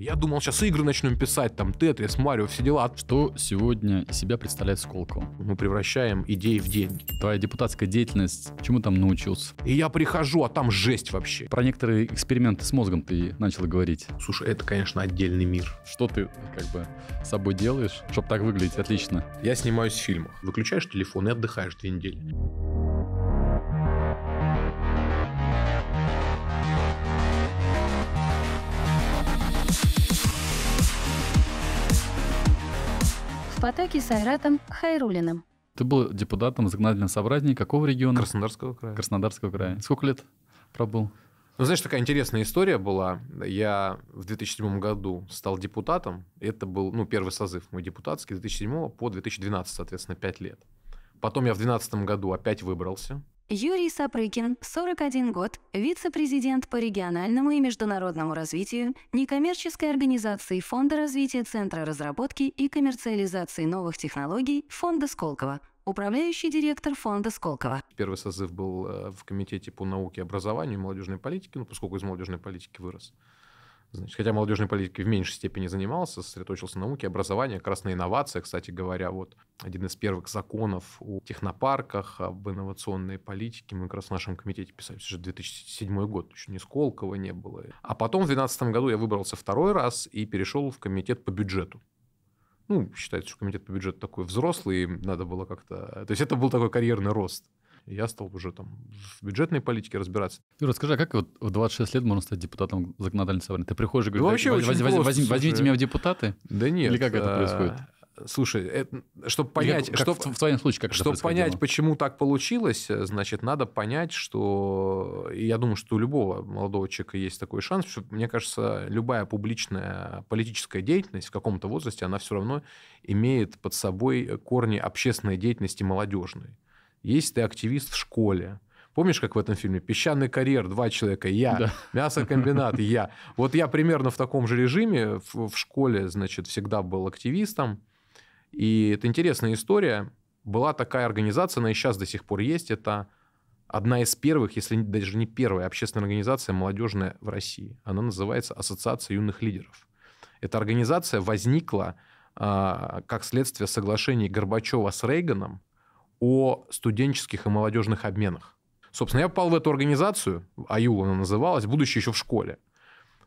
Я думал, сейчас игры начнем писать, там, Тетрис, Марио, все дела. Что сегодня из себя представляет Сколково? Мы превращаем идеи в деньги. Твоя депутатская деятельность, чему там научился? И я прихожу, а там жесть вообще. Про некоторые эксперименты с мозгом ты начал говорить. Слушай, это, конечно, отдельный мир. Что ты, как бы, с собой делаешь, чтобы так выглядеть отлично? Я снимаюсь в фильмах. Выключаешь телефон и отдыхаешь две недели. об с Айратом Хайрулиным. Ты был депутатом законодательного собрания какого региона? Краснодарского края. Краснодарского края. Сколько лет пробыл? Ну, знаешь, такая интересная история была. Я в 2007 году стал депутатом. Это был, ну, первый созыв мой депутатский, 2007 по 2012, соответственно, 5 лет. Потом я в 2012 году опять выбрался Юрий Сапрыкин, 41 год, вице-президент по региональному и международному развитию некоммерческой организации Фонда развития Центра разработки и коммерциализации новых технологий Фонда Сколково, управляющий директор фонда Сколково. Первый созыв был э, в Комитете по науке, и образованию и молодежной политике, ну, поскольку из молодежной политики вырос. Значит, хотя молодежной политикой в меньшей степени занимался, сосредоточился на науке, образовании, как раз на инновациях, кстати говоря, вот один из первых законов о технопарках, об инновационной политике мы как раз в нашем комитете писали, это же 2007 год, еще не Сколково не было. А потом в 2012 году я выбрался второй раз и перешел в комитет по бюджету ну, считается, что комитет по бюджету такой взрослый, надо было как-то... То есть это был такой карьерный рост я стал уже там в бюджетной политике разбираться. Ты расскажи, а как вот в 26 лет можно стать депутатом законодательного собрания? Ты приходишь и говоришь, да, вообще возь, возь, возь, возьмите меня в депутаты? Да нет. Или как это э, происходит? Слушай, это, чтобы понять, как, что в, в твоем случае, как чтобы понять, почему так получилось, значит, надо понять, что я думаю, что у любого молодого человека есть такой шанс. Что, мне кажется, любая публичная политическая деятельность в каком-то возрасте, она все равно имеет под собой корни общественной деятельности молодежной. Если ты активист в школе, Помнишь, как в этом фильме? Песчаный карьер, два человека, я. Да. Мясокомбинат, я. Вот я примерно в таком же режиме в, в школе, значит, всегда был активистом. И это интересная история. Была такая организация, она и сейчас до сих пор есть. Это одна из первых, если даже не первая, а общественная организация молодежная в России. Она называется Ассоциация юных лидеров. Эта организация возникла а, как следствие соглашений Горбачева с Рейганом о студенческих и молодежных обменах. Собственно, я попал в эту организацию, АЮЛ она называлась, будучи еще в школе.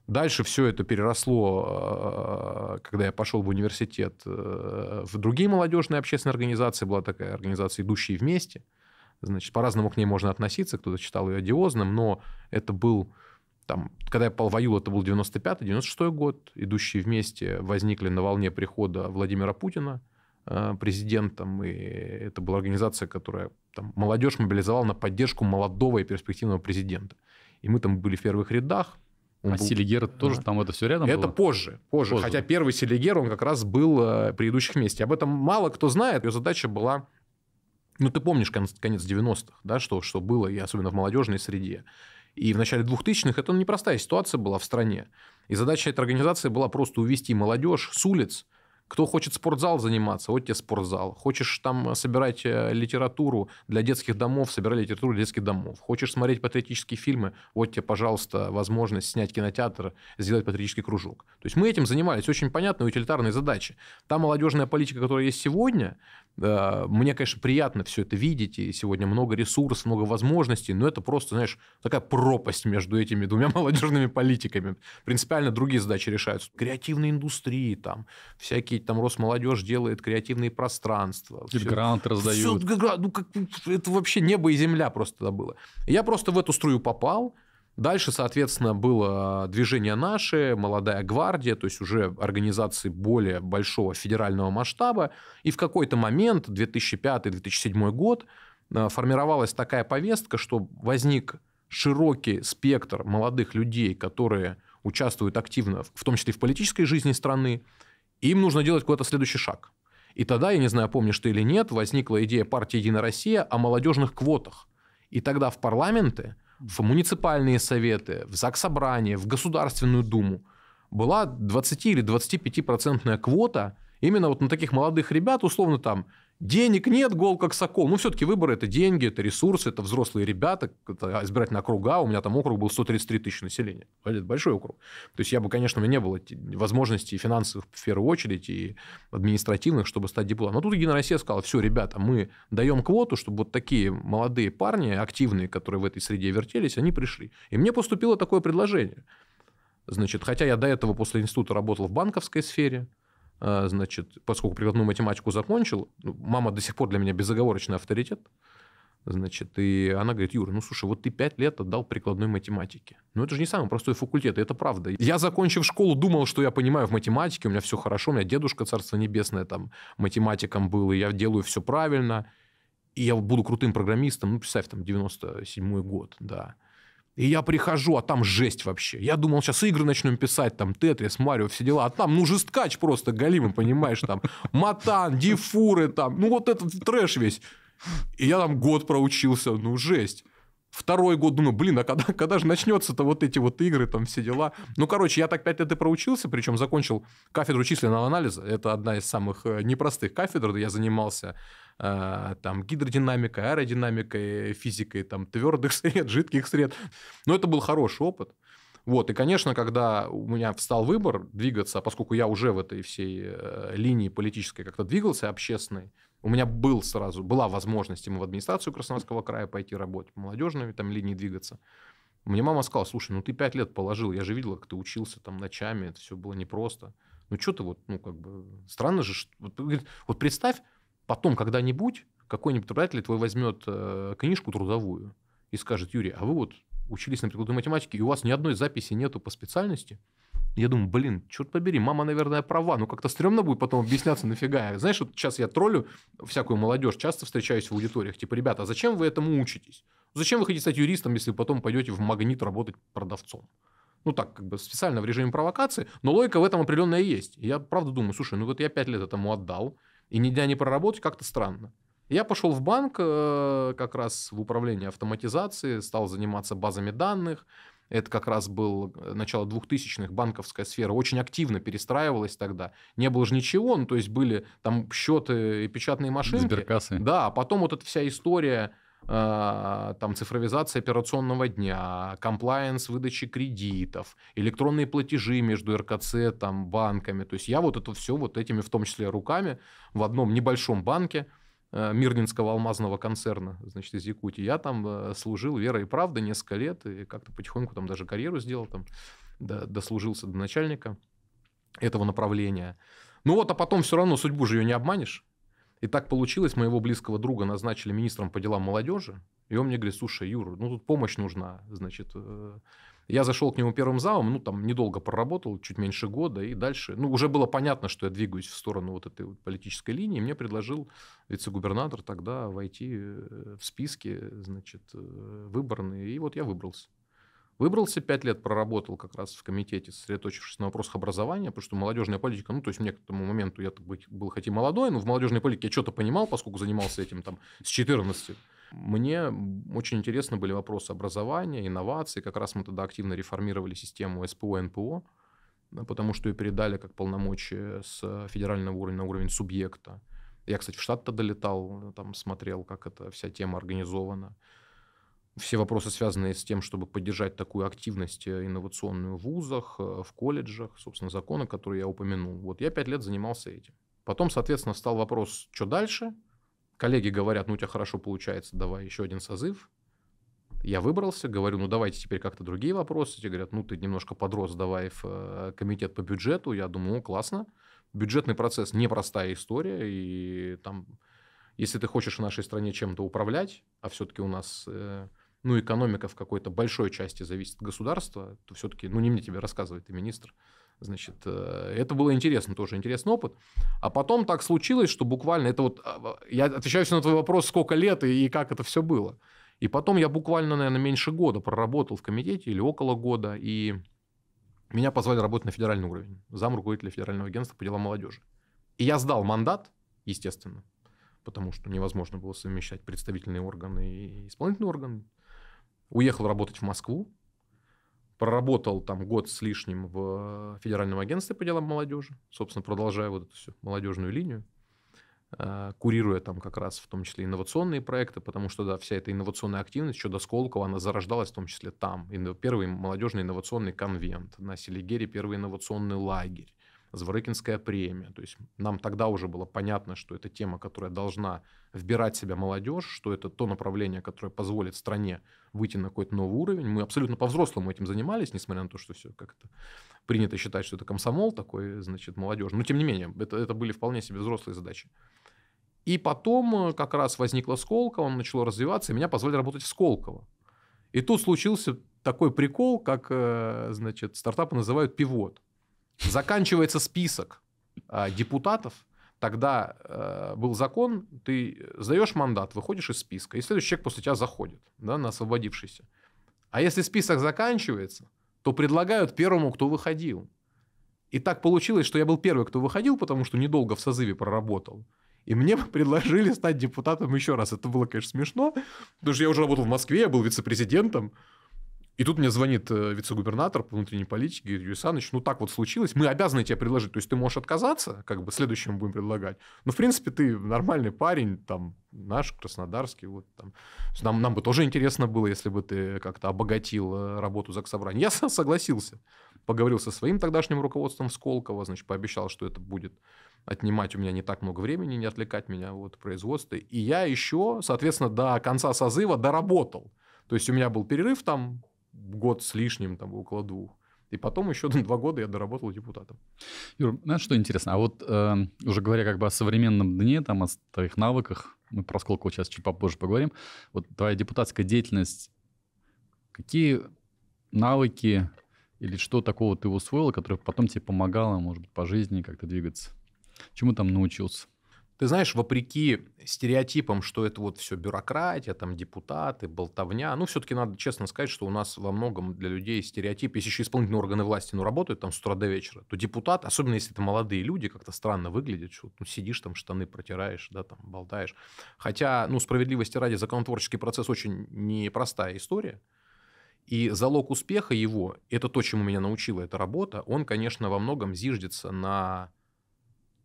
Дальше все это переросло, э, когда я пошел в университет, э, в другие молодежные общественные организации. Была такая организация «Идущие вместе». Значит, по-разному к ней можно относиться. Кто-то читал ее одиозным, но это был... Там, когда я попал в АЮЛ, это был 95-96 год. «Идущие вместе» возникли на волне прихода Владимира Путина – Э, президентом, и это была организация, которая там, молодежь мобилизовала на поддержку молодого и перспективного президента. И мы там были в первых рядах. Он а был... Селигер тоже а. там это все рядом это было? позже, позже, позже. Хотя первый Селигер, он как раз был в э, предыдущих месте. Об этом мало кто знает. Ее задача была... Ну, ты помнишь конец, конец 90-х, да, что, что было, и особенно в молодежной среде. И в начале 2000-х это непростая ситуация была в стране. И задача этой организации была просто увести молодежь с улиц, кто хочет спортзал заниматься, вот тебе спортзал. Хочешь там э, собирать э, литературу для детских домов, собирай литературу для детских домов. Хочешь смотреть патриотические фильмы, вот тебе, пожалуйста, возможность снять кинотеатр, сделать патриотический кружок. То есть мы этим занимались, очень понятные утилитарные задачи. Та молодежная политика, которая есть сегодня, Э, мне, конечно, приятно все это видеть, и сегодня много ресурсов, много возможностей, но это просто, знаешь, такая пропасть между этими двумя молодежными политиками. Принципиально другие задачи решаются. Креативные индустрии, там, всякие, там, Росмолодежь делает креативные пространства. Гранты раздают. Все, ну, как, это вообще небо и земля просто было. Я просто в эту струю попал, Дальше, соответственно, было движение «Наши», «Молодая гвардия», то есть уже организации более большого федерального масштаба. И в какой-то момент, 2005-2007 год, э, формировалась такая повестка, что возник широкий спектр молодых людей, которые участвуют активно, в том числе и в политической жизни страны, им нужно делать какой-то следующий шаг. И тогда, я не знаю, помнишь ты или нет, возникла идея партии «Единая Россия» о молодежных квотах. И тогда в парламенты – в муниципальные советы, в ЗАГС Собрание, в Государственную Думу, была 20 или 25-процентная квота именно вот на таких молодых ребят, условно там Денег нет, гол как сокол. Ну, все-таки выборы – это деньги, это ресурсы, это взрослые ребята, это избирательные округа. У меня там округ был 133 тысячи населения. Это большой округ. То есть, я бы, конечно, у меня не было возможности финансовых, в первую очередь, и административных, чтобы стать депутатом. Но тут Единая Россия сказала, все, ребята, мы даем квоту, чтобы вот такие молодые парни, активные, которые в этой среде вертелись, они пришли. И мне поступило такое предложение. Значит, хотя я до этого после института работал в банковской сфере – а, значит, поскольку прикладную математику закончил, ну, мама до сих пор для меня безоговорочный авторитет, значит, и она говорит, Юра, ну слушай, вот ты пять лет отдал прикладной математике. Ну это же не самый простой факультет, это правда. Я, закончив школу, думал, что я понимаю в математике, у меня все хорошо, у меня дедушка, царство небесное, там, математиком был, и я делаю все правильно, и я буду крутым программистом, ну, представь, там, 97-й год, да. И я прихожу, а там жесть вообще. Я думал, сейчас игры начнем писать, там, Тетрис, Марио, все дела. А там, ну, жесткач просто галимый, понимаешь, там, Матан, Дифуры, там, ну, вот этот трэш весь. И я там год проучился, ну, жесть. Второй год думаю, блин, а когда, когда же начнется-то вот эти вот игры, там все дела. Ну, короче, я так пять лет и проучился, причем закончил кафедру численного анализа. Это одна из самых э, непростых кафедр. Я занимался э, там гидродинамикой, аэродинамикой, физикой там твердых сред, жидких сред. Но это был хороший опыт. Вот, и, конечно, когда у меня встал выбор двигаться, а поскольку я уже в этой всей э, линии политической как-то двигался, общественной, у меня был сразу, была возможность ему в администрацию Краснодарского края пойти работать, молодежными там линии двигаться. Мне мама сказала, слушай, ну ты пять лет положил, я же видела, как ты учился там ночами, это все было непросто. Ну что ты вот, ну как бы, странно же, что... вот, вот представь, потом когда-нибудь какой-нибудь работодатель твой возьмет э, книжку трудовую и скажет, Юрий, а вы вот учились на прикладной математике, и у вас ни одной записи нету по специальности, я думаю, блин, черт побери, мама, наверное, права. Ну, как-то стрёмно будет потом объясняться, нафига. Знаешь, вот сейчас я троллю всякую молодежь, часто встречаюсь в аудиториях. Типа, ребята, а зачем вы этому учитесь? Зачем вы хотите стать юристом, если потом пойдете в магнит работать продавцом? ну так, как бы специально в режиме провокации, но логика в этом определенная есть. я правда думаю, слушай, ну вот я пять лет этому отдал, и ни дня не проработать, как-то странно. Я пошел в банк э, как раз в управление автоматизации, стал заниматься базами данных, это как раз был э, начало 2000-х, банковская сфера, очень активно перестраивалась тогда. Не было же ничего, ну, то есть были там счеты и печатные машинки. Сберкассы. Да, а потом вот эта вся история а, там цифровизация операционного дня, комплайенс выдачи кредитов, электронные платежи между РКЦ, там, банками. То есть я вот это все вот этими, в том числе руками, в одном небольшом банке – Э, Мирнинского алмазного концерна, значит, из Якутии. Я там э, служил верой и правдой несколько лет, и как-то потихоньку там даже карьеру сделал, там, дослужился до начальника этого направления. Ну вот, а потом все равно судьбу же ее не обманешь. И так получилось, моего близкого друга назначили министром по делам молодежи, и он мне говорит, слушай, Юр, ну тут помощь нужна, значит, э, я зашел к нему первым замом, ну, там, недолго проработал, чуть меньше года, и дальше, ну, уже было понятно, что я двигаюсь в сторону вот этой вот политической линии. Мне предложил вице-губернатор тогда войти э, в списки, значит, э, выборные, и вот я выбрался. Выбрался, пять лет проработал как раз в комитете, сосредоточившись на вопросах образования, потому что молодежная политика, ну, то есть мне к тому моменту я был хоть и молодой, но в молодежной политике я что-то понимал, поскольку занимался этим там с 14 мне очень интересны были вопросы образования, инноваций. Как раз мы тогда активно реформировали систему СПО, НПО, э, потому что ее передали как полномочия с э, федерального уровня на уровень субъекта. Я, кстати, в штат-то долетал, э, там смотрел, как эта вся тема организована. Все вопросы, связанные с тем, чтобы поддержать такую активность инновационную в вузах, в колледжах, собственно, законы, которые я упомянул. Вот я пять лет занимался этим. Потом, соответственно, встал вопрос, что дальше – Коллеги говорят, ну у тебя хорошо получается, давай еще один созыв. Я выбрался, говорю, ну давайте теперь как-то другие вопросы. Те говорят, ну ты немножко подрос, давай в э, комитет по бюджету. Я думаю, классно. Бюджетный процесс непростая история, и там, если ты хочешь в нашей стране чем-то управлять, а все-таки у нас э, ну, экономика в какой-то большой части зависит от государства, то все-таки, ну, не мне тебе рассказывать, ты министр. Значит, э, это было интересно, тоже интересный опыт. А потом так случилось, что буквально, это вот, а, а, я отвечаю на твой вопрос, сколько лет и, и как это все было. И потом я буквально, наверное, меньше года проработал в комитете или около года, и меня позвали работать на федеральный уровень, зам руководителя Федерального агентства по делам молодежи. И я сдал мандат, естественно, потому что невозможно было совмещать представительные органы и исполнительный орган. Уехал работать в Москву, проработал там год с лишним в э, Федеральном агентстве по делам молодежи, собственно, продолжая вот эту всю молодежную линию, э, курируя там как раз в том числе инновационные проекты, потому что, да, вся эта инновационная активность еще до Сколково, она зарождалась в том числе там. Первый молодежный инновационный конвент на Селигере, первый инновационный лагерь. Зворыкинская премия. То есть нам тогда уже было понятно, что это тема, которая должна вбирать в себя молодежь, что это то направление, которое позволит стране выйти на какой-то новый уровень. Мы абсолютно по-взрослому этим занимались, несмотря на то, что все как-то принято считать, что это комсомол такой, значит, молодежь. Но тем не менее, это, это были вполне себе взрослые задачи. И потом э, как раз возникла Сколково, начало развиваться, и меня позвали работать в Сколково. И тут случился такой прикол, как, э, значит, стартапы называют пивот заканчивается список э, депутатов, тогда э, был закон, ты сдаешь мандат, выходишь из списка, и следующий человек после тебя заходит, да, на освободившийся. А если список заканчивается, то предлагают первому, кто выходил. И так получилось, что я был первый, кто выходил, потому что недолго в созыве проработал. И мне предложили стать депутатом еще раз. Это было, конечно, смешно, потому что я уже работал в Москве, я был вице-президентом. И тут мне звонит э, вице-губернатор по внутренней политике, говорит, Юрий Александрович, ну так вот случилось, мы обязаны тебе предложить. То есть ты можешь отказаться, как бы следующему будем предлагать. Но, в принципе, ты нормальный парень, там, наш, краснодарский, вот там. Нам, нам бы тоже интересно было, если бы ты как-то обогатил э, работу Заксобрания. Я согласился. Поговорил со своим тогдашним руководством Сколково, значит, пообещал, что это будет отнимать у меня не так много времени, не отвлекать меня от производства. И я еще, соответственно, до конца созыва доработал. То есть у меня был перерыв там год с лишним, там, около двух. И потом еще два года я доработал депутатом. Юр, знаешь, что интересно? А вот э, уже говоря как бы о современном дне, там, о твоих навыках, мы про сколько сейчас чуть попозже поговорим. Вот твоя депутатская деятельность, какие навыки или что такого ты усвоила, которое потом тебе помогало, может быть, по жизни как-то двигаться? Чему там научился? Ты знаешь, вопреки стереотипам, что это вот все бюрократия, там депутаты, болтовня, ну, все-таки надо честно сказать, что у нас во многом для людей стереотип, если еще исполнительные органы власти, ну, работают там с утра до вечера, то депутат, особенно если это молодые люди, как-то странно выглядит, что ну, сидишь там, штаны протираешь, да, там, болтаешь. Хотя, ну, справедливости ради, законотворческий процесс очень непростая история, и залог успеха его, это то, чему меня научила эта работа, он, конечно, во многом зиждется на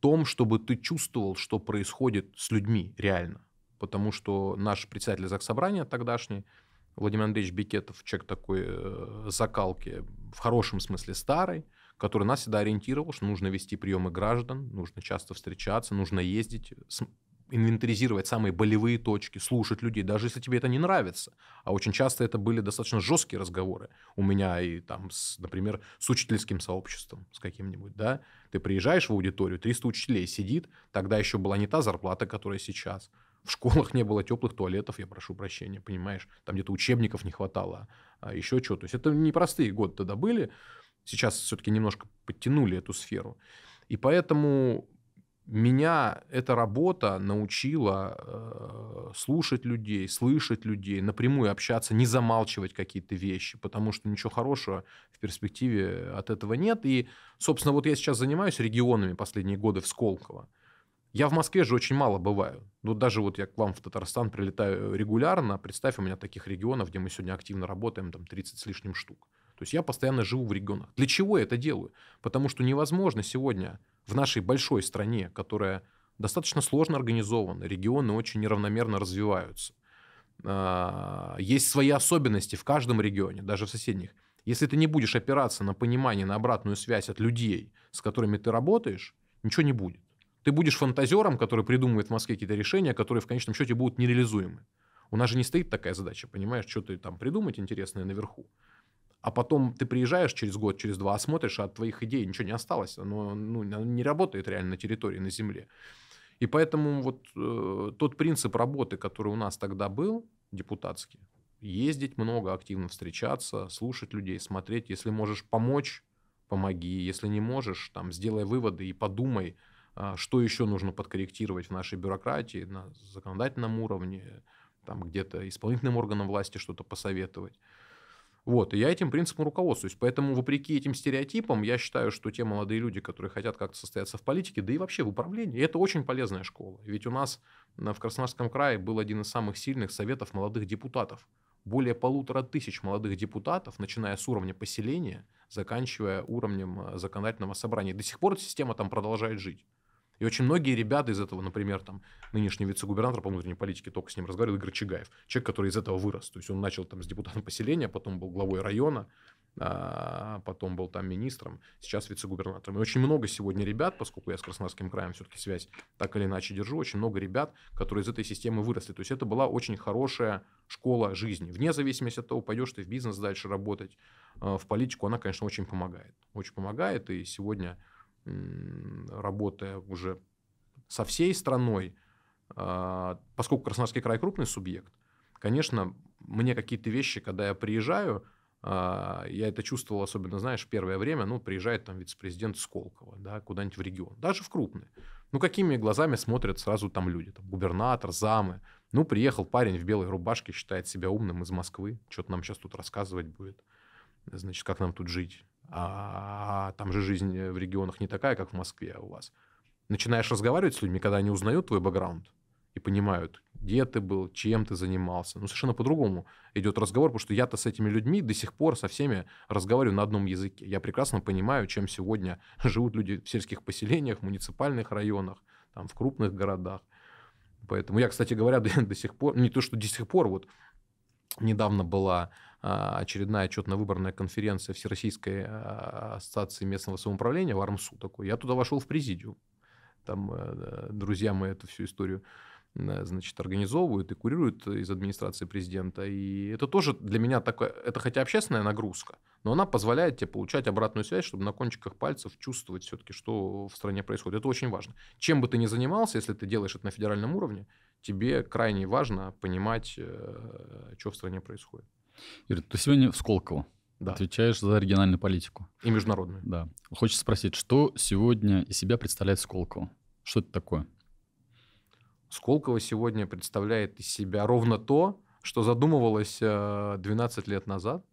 том, чтобы ты чувствовал, что происходит с людьми реально. Потому что наш председатель Заксобрания тогдашний, Владимир Андреевич Бекетов, человек такой э, закалки, в хорошем смысле старый, который нас всегда ориентировал, что нужно вести приемы граждан, нужно часто встречаться, нужно ездить, инвентаризировать самые болевые точки, слушать людей, даже если тебе это не нравится. А очень часто это были достаточно жесткие разговоры у меня и там, с, например, с учительским сообществом, с каким-нибудь, да. Ты приезжаешь в аудиторию, 300 учителей сидит, тогда еще была не та зарплата, которая сейчас. В школах не было теплых туалетов, я прошу прощения, понимаешь? Там где-то учебников не хватало, а еще что. То есть это непростые годы тогда были. Сейчас все-таки немножко подтянули эту сферу. И поэтому меня эта работа научила э, слушать людей, слышать людей, напрямую общаться, не замалчивать какие-то вещи, потому что ничего хорошего в перспективе от этого нет. И, собственно, вот я сейчас занимаюсь регионами последние годы в Сколково. Я в Москве же очень мало бываю. Ну, даже вот я к вам в Татарстан прилетаю регулярно. Представь, у меня таких регионов, где мы сегодня активно работаем, там 30 с лишним штук. То есть я постоянно живу в регионах. Для чего я это делаю? Потому что невозможно сегодня в нашей большой стране, которая достаточно сложно организована, регионы очень неравномерно развиваются. А, есть свои особенности в каждом регионе, даже в соседних. Если ты не будешь опираться на понимание, на обратную связь от людей, с которыми ты работаешь, ничего не будет. Ты будешь фантазером, который придумывает в Москве какие-то решения, которые в конечном счете будут нереализуемы. У нас же не стоит такая задача, понимаешь, что то там придумать интересное наверху а потом ты приезжаешь через год, через два, смотришь, а от твоих идей ничего не осталось. Оно ну, не работает реально на территории, на земле. И поэтому вот э, тот принцип работы, который у нас тогда был, депутатский, ездить много, активно встречаться, слушать людей, смотреть. Если можешь помочь, помоги. Если не можешь, там, сделай выводы и подумай, э, что еще нужно подкорректировать в нашей бюрократии на законодательном уровне, там где-то исполнительным органам власти что-то посоветовать. Вот, и я этим принципом руководствуюсь. Поэтому, вопреки этим стереотипам, я считаю, что те молодые люди, которые хотят как-то состояться в политике, да и вообще в управлении, это очень полезная школа. Ведь у нас в Краснодарском крае был один из самых сильных советов молодых депутатов. Более полутора тысяч молодых депутатов, начиная с уровня поселения, заканчивая уровнем э, законодательного собрания. До сих пор эта система там продолжает жить. И очень многие ребята из этого, например, там, нынешний вице-губернатор по внутренней политике, только с ним разговаривал, Игорь Чигаев, человек, который из этого вырос. То есть он начал там с депутата поселения, потом был главой района, а, потом был там министром, сейчас вице-губернатором. И очень много сегодня ребят, поскольку я с Краснодарским краем все-таки связь так или иначе держу, очень много ребят, которые из этой системы выросли. То есть это была очень хорошая школа жизни. Вне зависимости от того, пойдешь ты в бизнес дальше работать, э, в политику, она, конечно, очень помогает. Очень помогает, и сегодня работая уже со всей страной, а, поскольку Краснодарский край крупный субъект, конечно, мне какие-то вещи, когда я приезжаю, а, я это чувствовал, особенно, знаешь, первое время, ну, приезжает там вице-президент Сколково, да, куда-нибудь в регион, даже в крупный. Ну, какими глазами смотрят сразу там люди, там, губернатор, замы. Ну, приехал парень в белой рубашке, считает себя умным из Москвы, что-то нам сейчас тут рассказывать будет, значит, как нам тут жить а там же жизнь э, в регионах не такая, как в Москве у вас. Начинаешь разговаривать с людьми, когда они узнают твой бэкграунд и понимают, где ты был, чем ты занимался. Ну, совершенно по-другому идет разговор, потому что я-то с этими людьми до сих пор со всеми разговариваю на одном языке. Я прекрасно понимаю, чем сегодня живут люди в сельских поселениях, в муниципальных районах, там, в крупных городах. Поэтому я, кстати говоря, до, до сих пор, не то, что до сих пор, вот недавно была а, очередная отчетно-выборная конференция Всероссийской а, ассоциации местного самоуправления в АРМСУ такой. Я туда вошел в президиум. Там э, э, друзья мои эту всю историю э, значит, организовывают и курируют из администрации президента. И это тоже для меня такое, это хотя общественная нагрузка, но она позволяет тебе получать обратную связь, чтобы на кончиках пальцев чувствовать все-таки, что в стране происходит. Это очень важно. Чем бы ты ни занимался, если ты делаешь это на федеральном уровне, тебе крайне важно понимать, что в стране происходит. Ир, ты сегодня в Сколково. Да. Отвечаешь за региональную политику. И международную. Да. Хочется спросить, что сегодня из себя представляет Сколково? Что это такое? Сколково сегодня представляет из себя ровно то, что задумывалось 12 э, лет назад,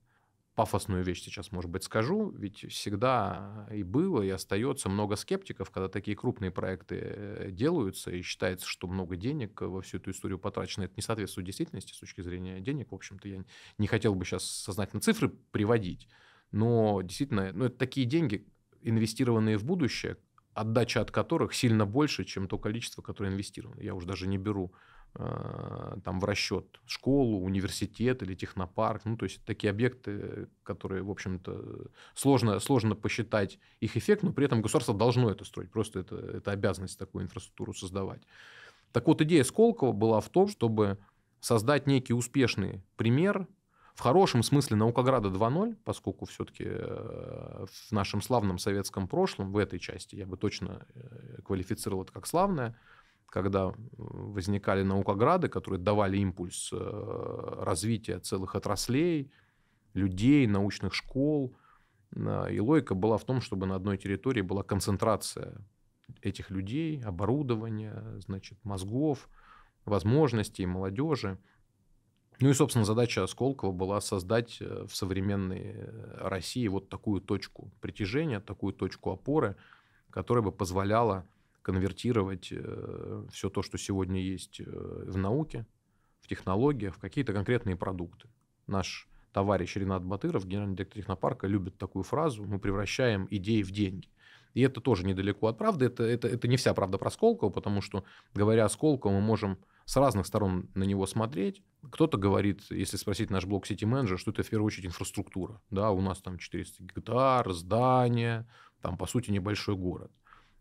пафосную вещь сейчас, может быть, скажу, ведь всегда э, и было, и остается много скептиков, когда такие крупные проекты э, делаются, и считается, что много денег э, во всю эту историю потрачено. Это не соответствует действительности с точки зрения денег. В общем-то, я не хотел бы сейчас сознательно цифры приводить, но действительно, ну, это такие деньги, инвестированные в будущее, отдача от которых сильно больше, чем то количество, которое инвестировано. Я уже даже не беру а, там в расчет школу, университет или технопарк. Ну, то есть такие объекты, которые, в общем-то, сложно, сложно посчитать их эффект, но при этом государство должно это строить. Просто это, это обязанность такую инфраструктуру создавать. Так вот, идея Сколково была в том, чтобы создать некий успешный пример в хорошем смысле Наукограда 2.0, поскольку все-таки э, в нашем славном советском прошлом, в этой части, я бы точно э, квалифицировал это как славное, когда возникали наукограды, которые давали импульс э, развития целых отраслей, людей, научных школ. Э, и логика была в том, чтобы на одной территории была концентрация этих людей, оборудования, значит, мозгов, возможностей молодежи. Ну и, собственно, задача Осколкова была создать э, в современной России вот такую точку притяжения, такую точку опоры, которая бы позволяла конвертировать э, все то, что сегодня есть э, в науке, в технологиях, в какие-то конкретные продукты. Наш товарищ Ренат Батыров, генеральный директор технопарка, любит такую фразу «мы превращаем идеи в деньги». И это тоже недалеко от правды. Это, это, это не вся правда про Сколково, потому что, говоря о Сколково, мы можем с разных сторон на него смотреть. Кто-то говорит, если спросить наш блок сети менеджер, что это в первую очередь инфраструктура. Да, у нас там 400 гектар, здания, там, по сути, небольшой город.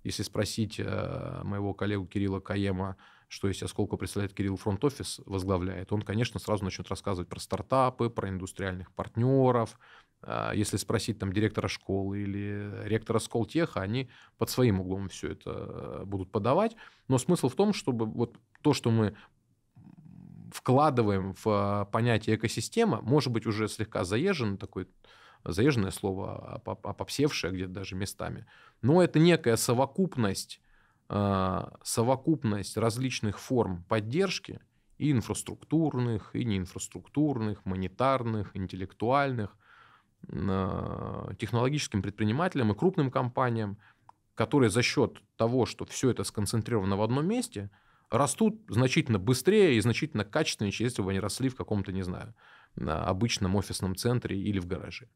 Если спросить э, моего коллегу Кирилла Каема, что из себя сколько представляет Кирилл фронт-офис, возглавляет, он, конечно, сразу начнет рассказывать про стартапы, про индустриальных партнеров. Э, если спросить там директора школы или ректора Сколтеха, они под своим углом все это э, будут подавать. Но смысл в том, чтобы вот то, что мы вкладываем в понятие экосистема, может быть, уже слегка заезжен такой заезженное слово, а где-то даже местами. Но это некая совокупность, а, совокупность различных форм поддержки, и инфраструктурных, и неинфраструктурных, монетарных, интеллектуальных, а, технологическим предпринимателям и крупным компаниям, которые за счет того, что все это сконцентрировано в одном месте, растут значительно быстрее и значительно качественнее, если бы они росли в каком-то, не знаю, обычном офисном центре или в гараже.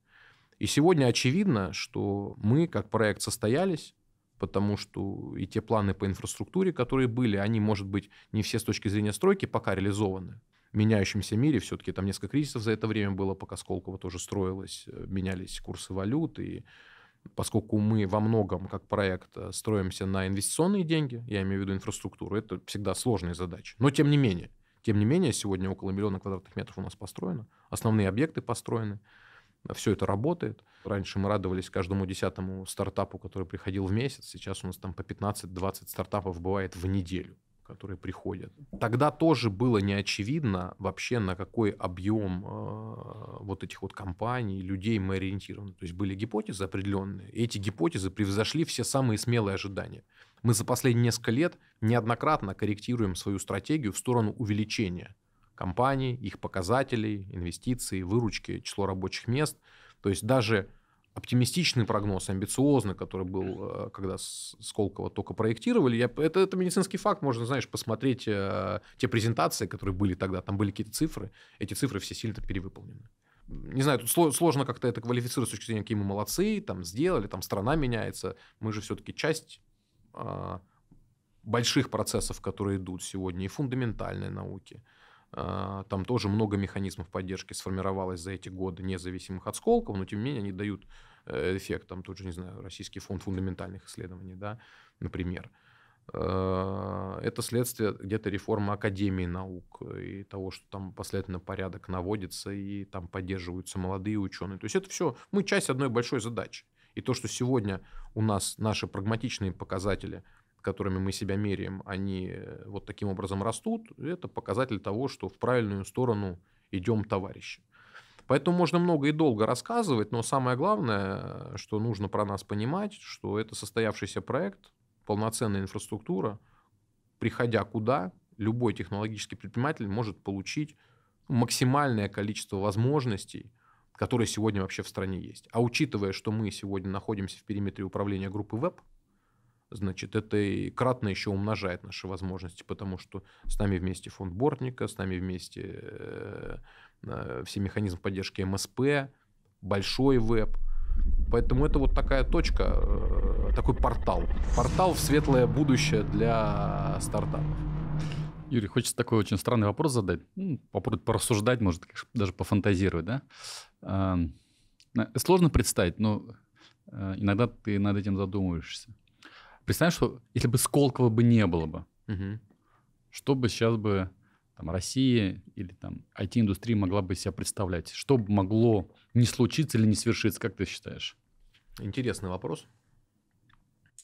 И сегодня очевидно, что мы как проект состоялись, потому что и те планы по инфраструктуре, которые были, они, может быть, не все с точки зрения стройки пока реализованы. В меняющемся мире все-таки там несколько кризисов за это время было, пока Сколково тоже строилось, э, менялись курсы валют, и поскольку мы во многом, как проект, э, строимся на инвестиционные деньги, я имею в виду инфраструктуру, это всегда сложная задача. Но тем не менее, тем не менее, сегодня около миллиона квадратных метров у нас построено, основные объекты построены. Э, все это работает. Раньше мы радовались каждому десятому стартапу, который приходил в месяц. Сейчас у нас там по 15-20 стартапов бывает в неделю которые приходят. Тогда тоже было неочевидно вообще, на какой объем э, вот этих вот компаний, людей мы ориентированы. То есть были гипотезы определенные, и эти гипотезы превзошли все самые смелые ожидания. Мы за последние несколько лет неоднократно корректируем свою стратегию в сторону увеличения компаний, их показателей, инвестиций, выручки, число рабочих мест. То есть даже оптимистичный прогноз, амбициозный, который был, э, когда Сколково только проектировали, я, это, это медицинский факт, можно, знаешь, посмотреть э, те презентации, которые были тогда, там были какие-то цифры, эти цифры все сильно перевыполнены. Не знаю, тут сложно как-то это квалифицировать с точки зрения, какие мы молодцы, там сделали, там страна меняется, мы же все-таки часть э, больших процессов, которые идут сегодня, и фундаментальной науки, а, там тоже много механизмов поддержки сформировалось за эти годы независимых от Сколково, но тем не менее они дают э, эффект. Там тот же, не знаю, Российский фонд фундаментальных исследований, да, например. А, это следствие где-то реформы Академии наук и того, что там последовательно порядок наводится и там поддерживаются молодые ученые. То есть это все, мы часть одной большой задачи. И то, что сегодня у нас наши прагматичные показатели – которыми мы себя меряем, они э, вот таким образом растут, это показатель того, что в правильную сторону идем товарищи. Поэтому можно много и долго рассказывать, но самое главное, э, что нужно про нас понимать, что это состоявшийся проект, полноценная инфраструктура, приходя куда, любой технологический предприниматель может получить максимальное количество возможностей, которые сегодня вообще в стране есть. А учитывая, что мы сегодня находимся в периметре управления группы ВЭП, значит, это и кратно еще умножает наши возможности, потому что с нами вместе фонд Бортника, с нами вместе э, э, э, все механизмы поддержки МСП, большой веб. Поэтому это вот такая точка, э, такой портал. Портал в светлое будущее для стартапов. Юрий, хочется такой очень странный вопрос задать. Ну, попробовать порассуждать, может, даже пофантазировать, да? Эм, э, сложно представить, но э, иногда ты над этим задумываешься Представь, что если бы Сколково бы не было бы, угу. что бы сейчас бы там, Россия или там IT-индустрия могла бы себя представлять? Что бы могло не случиться или не свершиться, как ты считаешь? Интересный вопрос.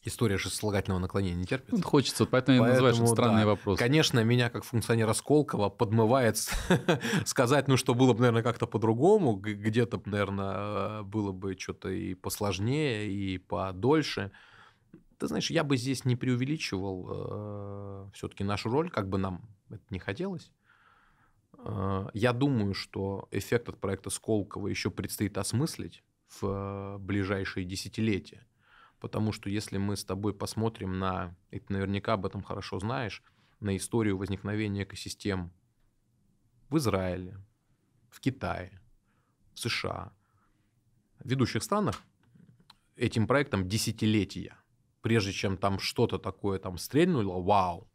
История же слагательного наклонения не терпит. Вот хочется, поэтому, поэтому я называю, это странный да. вопрос. Конечно, меня как функционера Сколково подмывает сказать, ну, что было бы, наверное, как-то по-другому, где-то, наверное, было бы что-то и посложнее, и подольше. дольше ты знаешь, я бы здесь не преувеличивал э, все-таки нашу роль, как бы нам это не хотелось. Э, я думаю, что эффект от проекта Сколково еще предстоит осмыслить в э, ближайшие десятилетия. Потому что если мы с тобой посмотрим на, и ты наверняка об этом хорошо знаешь, на историю возникновения экосистем в Израиле, в Китае, в США, в ведущих странах, этим проектом десятилетия – прежде чем там что-то такое там стрельнуло, вау,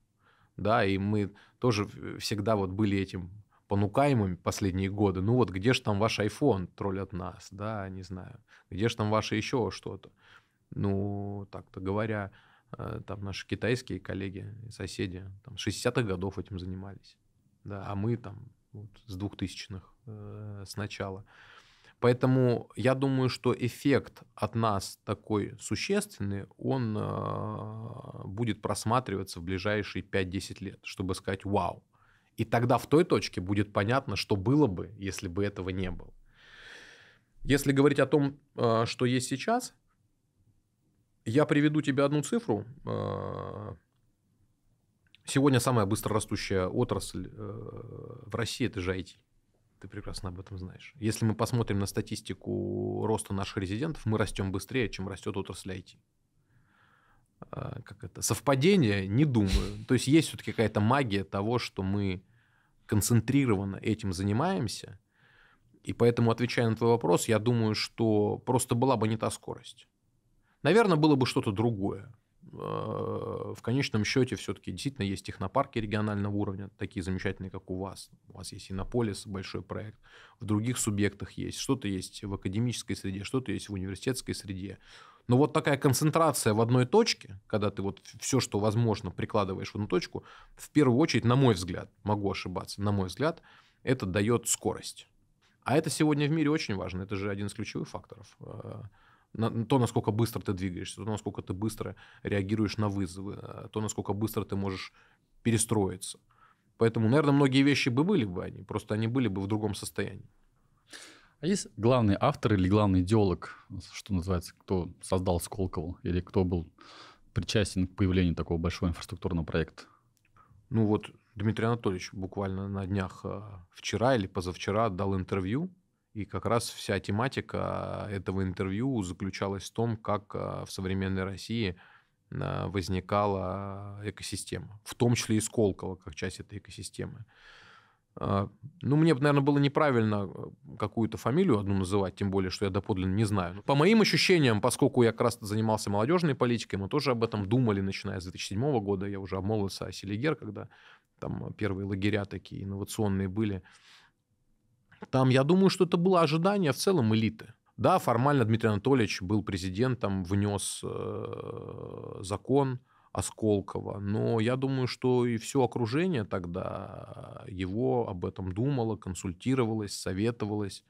да, и мы тоже всегда вот были этим понукаемыми последние годы, ну вот где же там ваш iPhone троллят нас, да, не знаю, где же там ваше еще что-то. Ну, так-то говоря, э, там наши китайские коллеги, соседи, там 60-х годов этим занимались, да, а мы там вот, с 2000-х э, сначала. начала Поэтому я думаю, что эффект от нас такой существенный, он э, будет просматриваться в ближайшие 5-10 лет, чтобы сказать «Вау!». И тогда в той точке будет понятно, что было бы, если бы этого не было. Если говорить о том, э, что есть сейчас, я приведу тебе одну цифру. Э, сегодня самая быстро растущая отрасль э, в России – это же IT. Ты прекрасно об этом знаешь. Если мы посмотрим на статистику роста наших резидентов, мы растем быстрее, чем растет отрасль IT. А, как это? Совпадение? Не думаю. То есть есть все-таки какая-то магия того, что мы концентрированно этим занимаемся. И поэтому, отвечая на твой вопрос, я думаю, что просто была бы не та скорость. Наверное, было бы что-то другое. Э, в конечном счете все-таки действительно есть технопарки регионального уровня, такие замечательные, как у вас. У вас есть Иннополис, большой проект. В других субъектах есть. Что-то есть в академической среде, что-то есть в университетской среде. Но вот такая концентрация в одной точке, когда ты вот все, что возможно, прикладываешь в одну точку, в первую очередь, на мой взгляд, могу ошибаться, на мой взгляд, это дает скорость. А это сегодня в мире очень важно. Это же один из ключевых факторов э, на, то, насколько быстро ты двигаешься, то, насколько ты быстро реагируешь на вызовы, э, то, насколько быстро ты можешь перестроиться. Поэтому, наверное, многие вещи бы были бы они, просто они были бы в другом состоянии. А есть главный автор или главный идеолог, что называется, кто создал Сколково, или кто был причастен к появлению такого большого инфраструктурного проекта? Ну вот Дмитрий Анатольевич буквально на днях э, вчера или позавчера дал интервью и как раз вся тематика а, этого интервью заключалась в том, как а, в современной России а, возникала экосистема, в том числе и Сколково, как часть этой экосистемы. Ну, мне, наверное, было неправильно какую-то фамилию одну называть, тем более, что я доподлинно не знаю. По моим ощущениям, поскольку я как раз занимался молодежной политикой, мы тоже об этом думали, начиная с 2007 года. Я уже обмолвился о Селигер, когда там первые лагеря такие инновационные были. Там, я думаю, что это было ожидание в целом элиты. Да, формально Дмитрий Анатольевич был президентом, внес э, закон Осколкова, но я думаю, что и все окружение тогда его об этом думало, консультировалось, советовалось.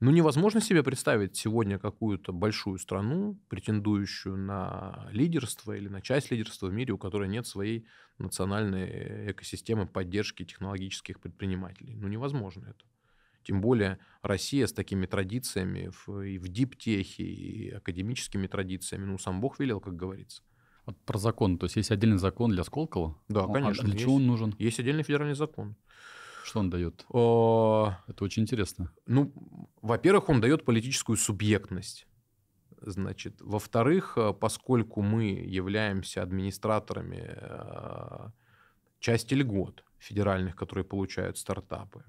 Ну, невозможно себе представить сегодня какую-то большую страну, претендующую на лидерство или на часть лидерства в мире, у которой нет своей национальной э, экосистемы поддержки технологических предпринимателей. Ну, невозможно это. Тем более Россия с такими традициями в, и в диптехе, и академическими традициями. Ну, сам Бог велел, как говорится. Вот про закон. То есть есть отдельный закон для Сколково? Да, он, а конечно. А для есть, чего он нужен? Есть отдельный федеральный закон. Что он дает? О... А, Это очень интересно. Ну, во-первых, он дает политическую субъектность. Значит, во-вторых, э, поскольку мы являемся администраторами э, части льгот федеральных, которые получают стартапы,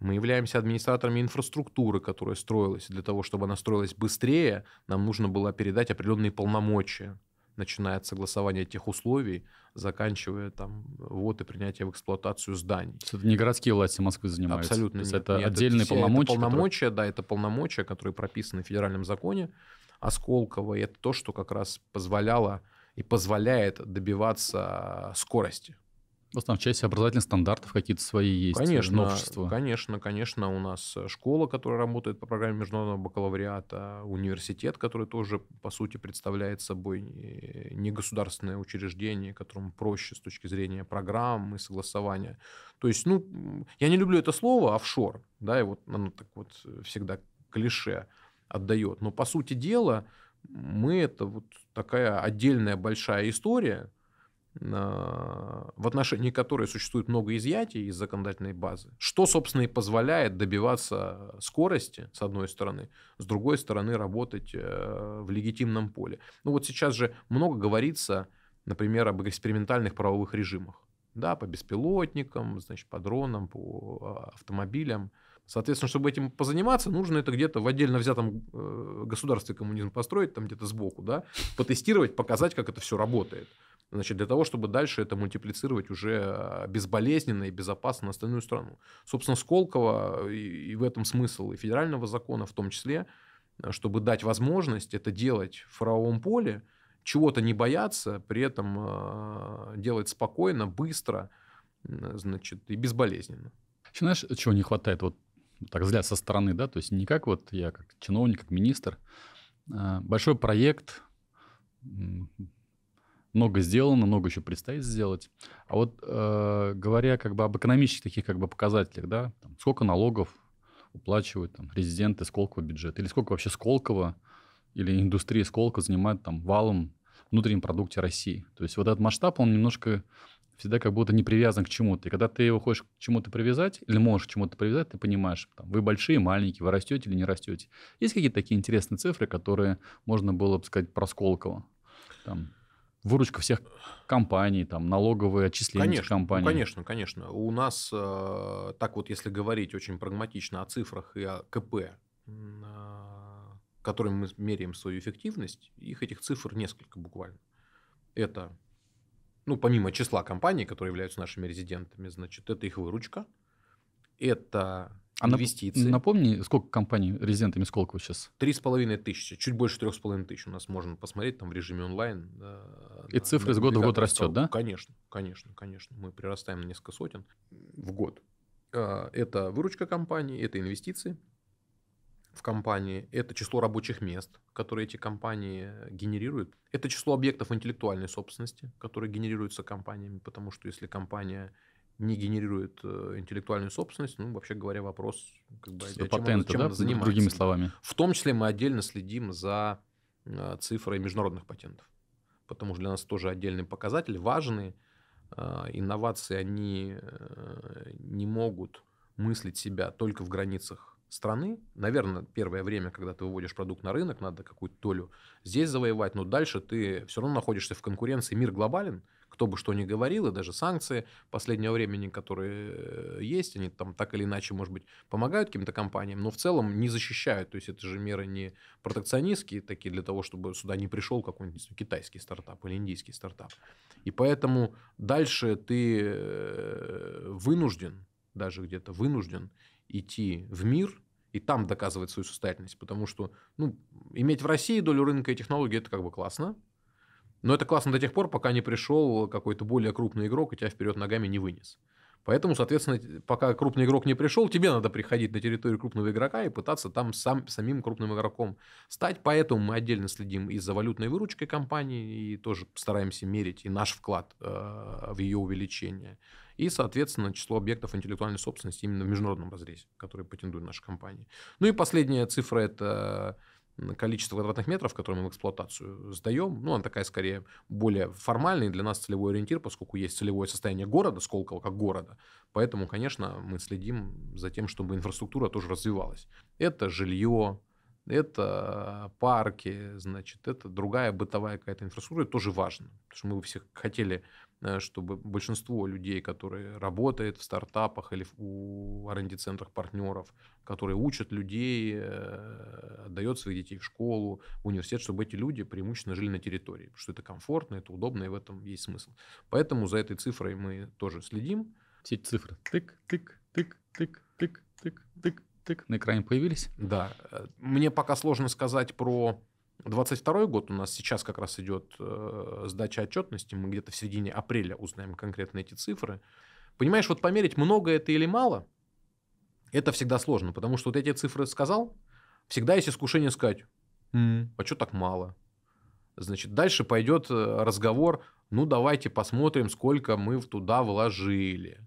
мы являемся администраторами инфраструктуры, которая строилась. Для того, чтобы она строилась быстрее, нам нужно было передать определенные полномочия, начиная от согласования тех условий, заканчивая там вот и принятие в эксплуатацию зданий. Это не городские власти Москвы занимаются? Абсолютно нет. это нет, отдельные это, полномочия? Это полномочия, которые... да, это полномочия, которые прописаны в федеральном законе Осколково. И это то, что как раз позволяло и позволяет добиваться скорости. У вас там в части образовательных стандартов какие-то свои есть, э, конечно, новшества. Конечно, конечно. У нас э, школа, которая работает по программе международного бакалавриата, университет, который тоже, по сути, представляет собой э, не государственное учреждение, которому проще с точки зрения программ и согласования. То есть, ну, я не люблю это слово офшор, да, и вот оно так вот всегда клише отдает. Но, по сути дела, мы это вот такая отдельная большая история – а, в отношении которой существует много изъятий из законодательной базы, что, собственно, и позволяет добиваться скорости, с одной стороны, с другой стороны, работать э, в легитимном поле. Ну вот сейчас же много говорится, например, об экспериментальных правовых режимах, да, по беспилотникам, значит, по дронам, по а, автомобилям. Соответственно, чтобы этим позаниматься, нужно это где-то в отдельно взятом э, государстве коммунизм построить, там где-то сбоку, да, потестировать, показать, как это все работает – Значит, для того, чтобы дальше это мультиплицировать уже э, безболезненно и безопасно на остальную страну. Собственно, Сколково и, и в этом смысл и федерального закона в том числе, э, чтобы дать возможность это делать в правовом поле, чего-то не бояться, при этом э, делать спокойно, быстро, значит, и безболезненно. Еще знаешь, чего не хватает? Вот так взгляд со стороны, да, то есть не как вот я как чиновник, как министр, большой проект, много сделано, много еще предстоит сделать. А вот э, говоря как бы об экономических таких как бы показателях, да, там, сколько налогов уплачивают там, резиденты Сколково бюджет, или сколько вообще Сколково или индустрия Сколково занимает там валом внутреннем продукте России. То есть вот этот масштаб, он немножко всегда как будто не привязан к чему-то. И когда ты его хочешь к чему-то привязать, или можешь к чему-то привязать, ты понимаешь, там, вы большие, маленькие, вы растете или не растете. Есть какие-то такие интересные цифры, которые можно было бы сказать про Сколково? Там, выручка всех компаний, там, налоговые отчисления конечно, ну, компаний. конечно, конечно. У нас, э, так вот, если говорить очень прагматично о цифрах и о КП, э, которым мы меряем свою эффективность, их этих цифр несколько буквально. Это, ну, помимо числа компаний, которые являются нашими резидентами, значит, это их выручка, это а инвестиции. напомни, сколько компаний резидентами Сколково сейчас? Три с половиной тысячи, чуть больше трех с половиной тысяч у нас можно посмотреть там в режиме онлайн. И на, цифры на, из года в год растет, да? Конечно, конечно, конечно. Мы прирастаем на несколько сотен в год. А, это выручка компании, это инвестиции в компании, это число рабочих мест, которые эти компании генерируют, это число объектов интеллектуальной собственности, которые генерируются компаниями, потому что если компания не генерирует э, интеллектуальную собственность, ну, вообще говоря, вопрос как бы, чем патента, он, чем да? он занимается. Другими словами. В том числе мы отдельно следим за э, цифрой международных патентов, потому что для нас тоже отдельный показатель, важный. Э, инновации, они не могут мыслить себя только в границах страны. Наверное, первое время, когда ты выводишь продукт на рынок, надо какую-то долю здесь завоевать, но дальше ты все равно находишься в конкуренции, мир глобален – кто бы что ни говорил, и даже санкции последнего времени, которые э, есть, они там так или иначе, может быть, помогают каким-то компаниям, но в целом не защищают. То есть это же меры не протекционистские такие для того, чтобы сюда не пришел какой-нибудь китайский стартап или индийский стартап. И поэтому дальше ты э, вынужден, даже где-то вынужден идти в мир и там доказывать свою состоятельность, потому что ну, иметь в России долю рынка и технологий – это как бы классно, но это классно до тех пор, пока не пришел какой-то более крупный игрок и тебя вперед ногами не вынес. Поэтому, соответственно, пока крупный игрок не пришел, тебе надо приходить на территорию крупного игрока и пытаться там сам, самим крупным игроком стать. Поэтому мы отдельно следим и за валютной выручкой компании, и тоже стараемся мерить и наш вклад э, в ее увеличение. И, соответственно, число объектов интеллектуальной собственности именно в международном разрезе, которые претендуют наши компании. Ну и последняя цифра – это количество квадратных метров, которые мы в эксплуатацию сдаем. Ну, она такая, скорее, более формальный для нас целевой ориентир, поскольку есть целевое состояние города, Сколково как города. Поэтому, конечно, мы следим за тем, чтобы инфраструктура тоже развивалась. Это жилье, это парки, значит, это другая бытовая какая-то инфраструктура, это тоже важно. Потому что мы бы всех хотели Э, чтобы большинство людей, которые работают в стартапах или у R&D-центрах партнеров, которые учат людей, э, отдает своих детей в школу, в университет, чтобы эти люди преимущественно жили на территории, что это комфортно, это удобно, и в этом есть смысл. Поэтому за этой цифрой мы тоже следим. Все эти цифры тык, тык, тык, тык, тык, тык, тык, тык на экране появились? Да. Мне пока сложно сказать про 22 год у нас сейчас как раз идет э, сдача отчетности, мы где-то в середине апреля узнаем конкретно эти цифры. Понимаешь, вот померить много это или мало, это всегда сложно, потому что вот эти цифры сказал, всегда есть искушение сказать, м-м, а что так мало? Значит, дальше пойдет э, разговор, ну давайте посмотрим, сколько мы туда вложили.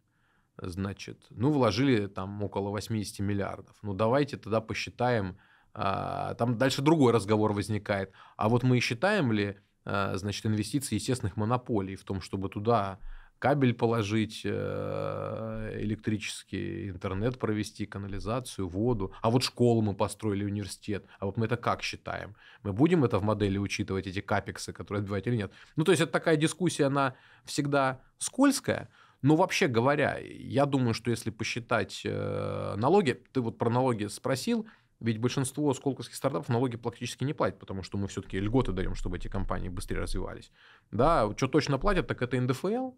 Значит, ну вложили там около 80 миллиардов. Ну давайте тогда посчитаем, а, там дальше другой разговор возникает. А вот мы и считаем ли, а, значит, инвестиции естественных монополий в том, чтобы туда кабель положить, э, электрический интернет провести, канализацию, воду. А вот школу мы построили, университет. А вот мы это как считаем? Мы будем это в модели учитывать, эти капексы, которые отбивать или нет? Ну, то есть, это такая дискуссия, она всегда скользкая, но вообще говоря, я думаю, что если посчитать э, налоги, ты вот про налоги спросил – ведь большинство сколковских стартапов налоги практически не платят, потому что мы все-таки льготы даем, чтобы эти компании быстрее развивались. Да, что точно платят, так это НДФЛ.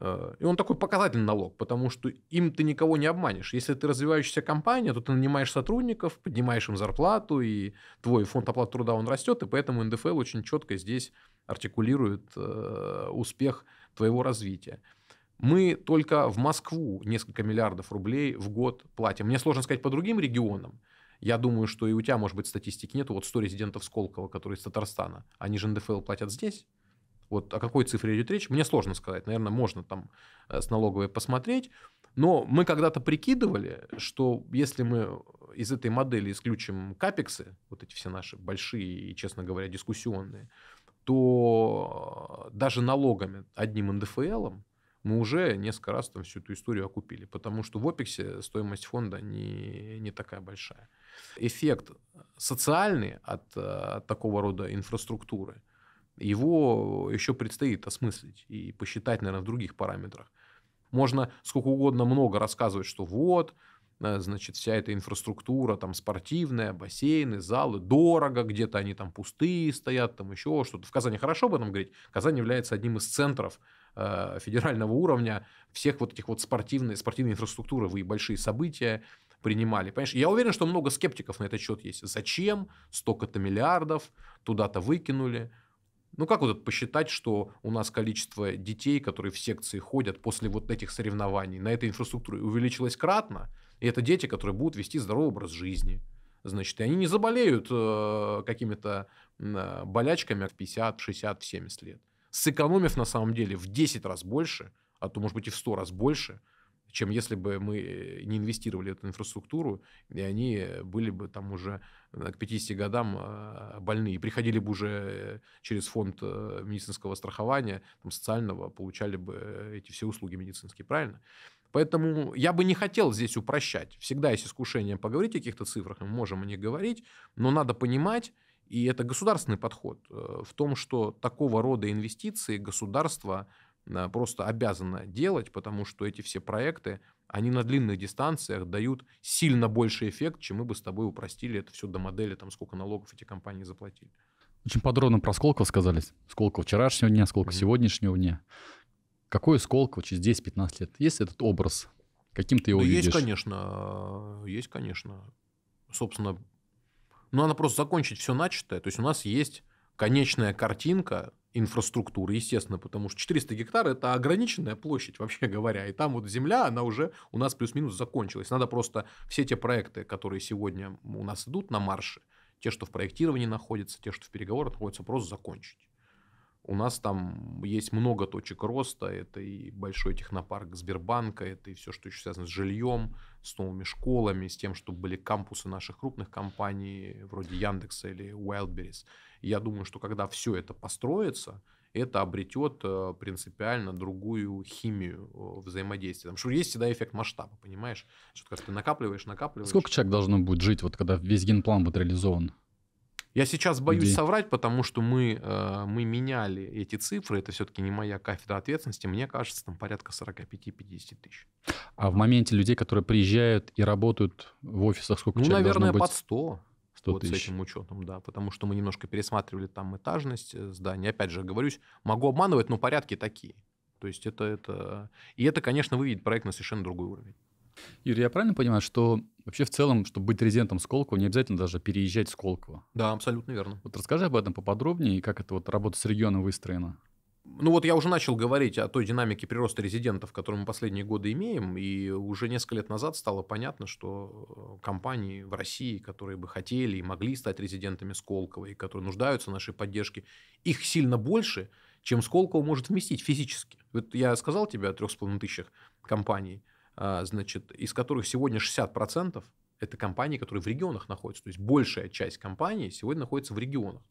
Э, и он такой показательный налог, потому что им ты никого не обманешь. Если ты развивающаяся компания, то ты нанимаешь сотрудников, поднимаешь им зарплату, и твой фонд оплаты труда, он растет, и поэтому НДФЛ очень четко здесь артикулирует э, успех твоего развития. Мы только в Москву несколько миллиардов рублей в год платим. Мне сложно сказать по другим регионам, я думаю, что и у тебя, может быть, статистики нету. Вот 100 резидентов Сколково, которые из Татарстана, они же НДФЛ платят здесь. Вот о какой цифре идет речь, мне сложно сказать. Наверное, можно там э, с налоговой посмотреть. Но мы когда-то прикидывали, что если мы из этой модели исключим капексы, вот эти все наши большие и, честно говоря, дискуссионные, то э, даже налогами, одним НДФЛом, мы уже несколько раз там всю эту историю окупили, потому что в Опексе стоимость фонда не, не такая большая. Эффект социальный от, от такого рода инфраструктуры, его еще предстоит осмыслить и посчитать, наверное, в других параметрах. Можно сколько угодно много рассказывать, что вот, Э, значит, вся эта инфраструктура там спортивная, бассейны, залы, дорого, где-то они там пустые стоят, там еще что-то. В Казани хорошо об этом говорить. Казань является одним из центров э, федерального уровня всех вот этих вот спортивной, спортивной инфраструктуры. Вы и большие события принимали. Понимаешь, я уверен, что много скептиков на этот счет есть. Зачем? Столько-то миллиардов туда-то выкинули. Ну, как вот посчитать, что у нас количество детей, которые в секции ходят после вот этих соревнований, на этой инфраструктуре увеличилось кратно, и это дети, которые будут вести здоровый образ жизни. Значит, и они не заболеют э, какими-то э, болячками в 50, 60, 70 лет. Сэкономив на самом деле в 10 раз больше, а то, может быть, и в 100 раз больше, чем если бы мы э, не инвестировали в эту инфраструктуру, и они были бы там уже э, к 50 годам э, больны, и приходили бы уже через фонд медицинского страхования, там, социального, получали бы эти все услуги медицинские, правильно? Поэтому я бы не хотел здесь упрощать. Всегда есть искушение поговорить о каких-то цифрах, мы можем о них говорить, но надо понимать, и это государственный подход э, в том, что такого рода инвестиции государство э, просто обязано делать, потому что эти все проекты, они на длинных дистанциях дают сильно больший эффект, чем мы бы с тобой упростили это все до модели, там сколько налогов эти компании заплатили. Очень подробно про Сколково сказались. Сколько вчерашнего дня, сколько mm-hmm. сегодняшнего дня. Какой Сколково через 10-15 лет? Есть этот образ? Каким ты его да ну, видишь? Есть, конечно. Есть, конечно. Собственно, ну, надо просто закончить все начатое. То есть, у нас есть конечная картинка инфраструктуры, естественно, потому что 400 гектар – это ограниченная площадь, вообще говоря. И там вот земля, она уже у нас плюс-минус закончилась. Надо просто все те проекты, которые сегодня у нас идут на марше, те, что в проектировании находятся, те, что в переговорах находятся, просто закончить. У нас там есть много точек роста. Это и большой технопарк Сбербанка, это и все, что еще связано с жильем, с новыми школами, с тем, чтобы были кампусы наших крупных компаний, вроде Яндекса или Wildberries. я думаю, что когда все это построится, это обретет э, принципиально другую химию э, взаимодействия. Потому что есть всегда эффект масштаба, понимаешь? Что то как ты накапливаешь, накапливаешь. Сколько человек должно будет жить, вот когда весь генплан будет реализован? Я сейчас боюсь Где? соврать, потому что мы, э, мы меняли эти цифры. Это все-таки не моя кафедра ответственности. Мне кажется, там порядка 45-50 тысяч. А в моменте людей, которые приезжают и работают в офисах, сколько ну, человек наверное, быть? под 100. 100 вот тысяч. с этим учетом, да, потому что мы немножко пересматривали там этажность э, здания. Опять же, говорюсь, могу обманывать, но порядки такие. То есть это, это... И это, конечно, выведет проект на совершенно другой уровень. Юрий, я правильно понимаю, что вообще в целом, чтобы быть резидентом Сколково, не обязательно даже переезжать в Сколково? Да, абсолютно верно. Вот расскажи об этом поподробнее, и как эта вот работа с регионом выстроена. Ну вот я уже начал говорить о той динамике прироста резидентов, которую мы последние годы имеем, и уже несколько лет назад стало понятно, что э, компании в России, которые бы хотели и могли стать резидентами Сколково, и которые нуждаются в нашей поддержке, их сильно больше, чем Сколково может вместить физически. Вот я сказал тебе о трех с половиной тысячах компаний – а, значит, из которых сегодня 60% это компании, которые в регионах находятся. То есть большая часть компаний сегодня находится в регионах.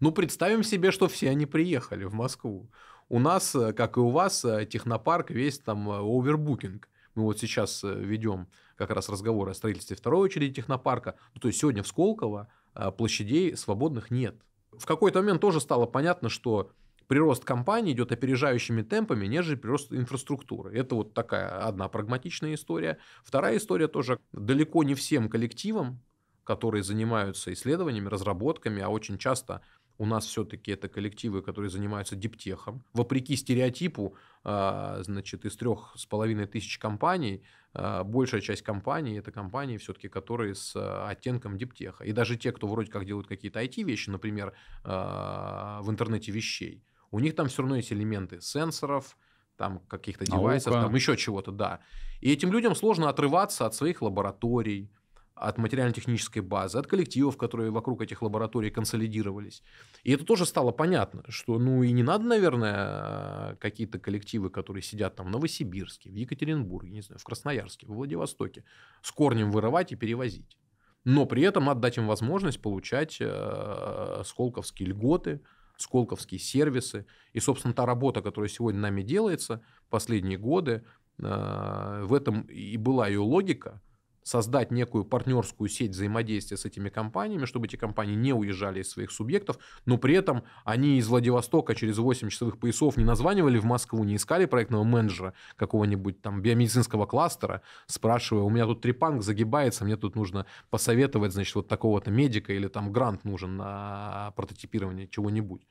Ну, представим себе, что все они приехали в Москву. У нас, э, как и у вас, э, технопарк весь там э, овербукинг. Мы вот сейчас ведем как раз разговор о строительстве второй очереди технопарка. Ну, то есть сегодня в Сколково а, площадей свободных нет. В какой-то момент тоже стало понятно, что прирост компании идет опережающими темпами, нежели прирост инфраструктуры. Это вот такая одна прагматичная история. Вторая история тоже далеко не всем коллективам, которые занимаются исследованиями, разработками, а очень часто у нас все-таки это коллективы, которые занимаются диптехом. Вопреки стереотипу, а, значит, из трех с половиной тысяч компаний, а, большая часть компаний – это компании все-таки, которые с а, оттенком диптеха. И даже те, кто вроде как делают какие-то IT-вещи, например, в интернете вещей, у них там все равно есть элементы сенсоров, там каких-то девайсов, Наука. там еще чего-то, да. И этим людям сложно отрываться от своих лабораторий, от материально-технической базы, от коллективов, которые вокруг этих лабораторий консолидировались. И это тоже стало понятно, что ну и не надо, наверное, какие-то коллективы, которые сидят там в Новосибирске, в Екатеринбурге, не знаю, в Красноярске, в Владивостоке, с корнем вырывать и перевозить. Но при этом надо дать им возможность получать э, э, э, сколковские льготы, сколковские сервисы. И, собственно, та работа, которая сегодня нами делается последние годы, а, в этом и была ее логика – создать некую партнерскую сеть взаимодействия с этими компаниями, чтобы эти компании не уезжали из своих субъектов, но при этом они из Владивостока через 8 часовых поясов не названивали в Москву, не искали проектного менеджера какого-нибудь там биомедицинского кластера, спрашивая, у меня тут трепанг загибается, мне тут нужно посоветовать, значит, вот такого-то медика или там грант нужен на прототипирование чего-нибудь.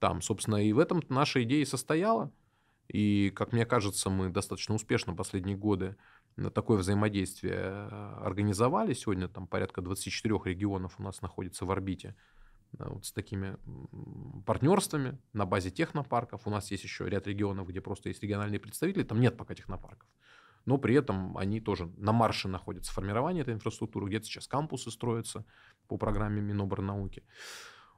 Там, собственно, и в этом наша идея состояла. И, как мне кажется, мы достаточно успешно последние годы такое взаимодействие э, организовали. Сегодня там порядка 24 регионов у нас находится в орбите э, вот с такими партнерствами на базе технопарков. У нас есть еще ряд регионов, где просто есть региональные представители, там нет пока технопарков. Но при этом они тоже на марше находятся, формирование этой инфраструктуры, где сейчас кампусы строятся по программе Миноборнауки. науки.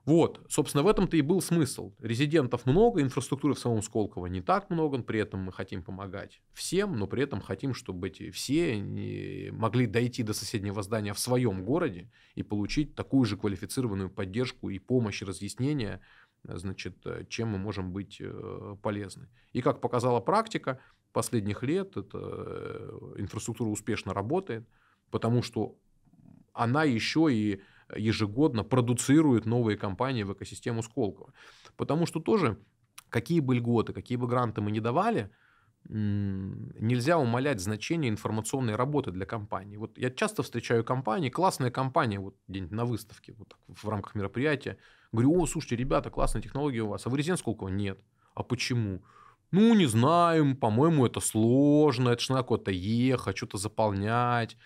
Вот, собственно, в этом-то и был смысл. Резидентов много, инфраструктуры в самом Сколково не так много, но при этом мы хотим помогать всем, но при этом хотим, чтобы эти все могли дойти до соседнего здания в своем городе и получить такую же квалифицированную поддержку и помощь, разъяснение, значит, чем мы можем быть э, полезны. И как показала практика последних лет, эта э, инфраструктура успешно работает, потому что она еще и ежегодно продуцирует новые компании в экосистему Сколково. Потому что тоже, какие бы льготы, какие бы гранты мы не давали, нельзя умалять значение информационной работы для компании. Вот я часто встречаю компании, классная компания, вот где-нибудь на выставке, вот так, в рамках мероприятия, говорю, о, слушайте, ребята, классная технология у вас, а в Резен сколько? Нет. А почему? Ну, не знаем, по-моему, это сложно, это же надо куда-то ехать, что-то заполнять.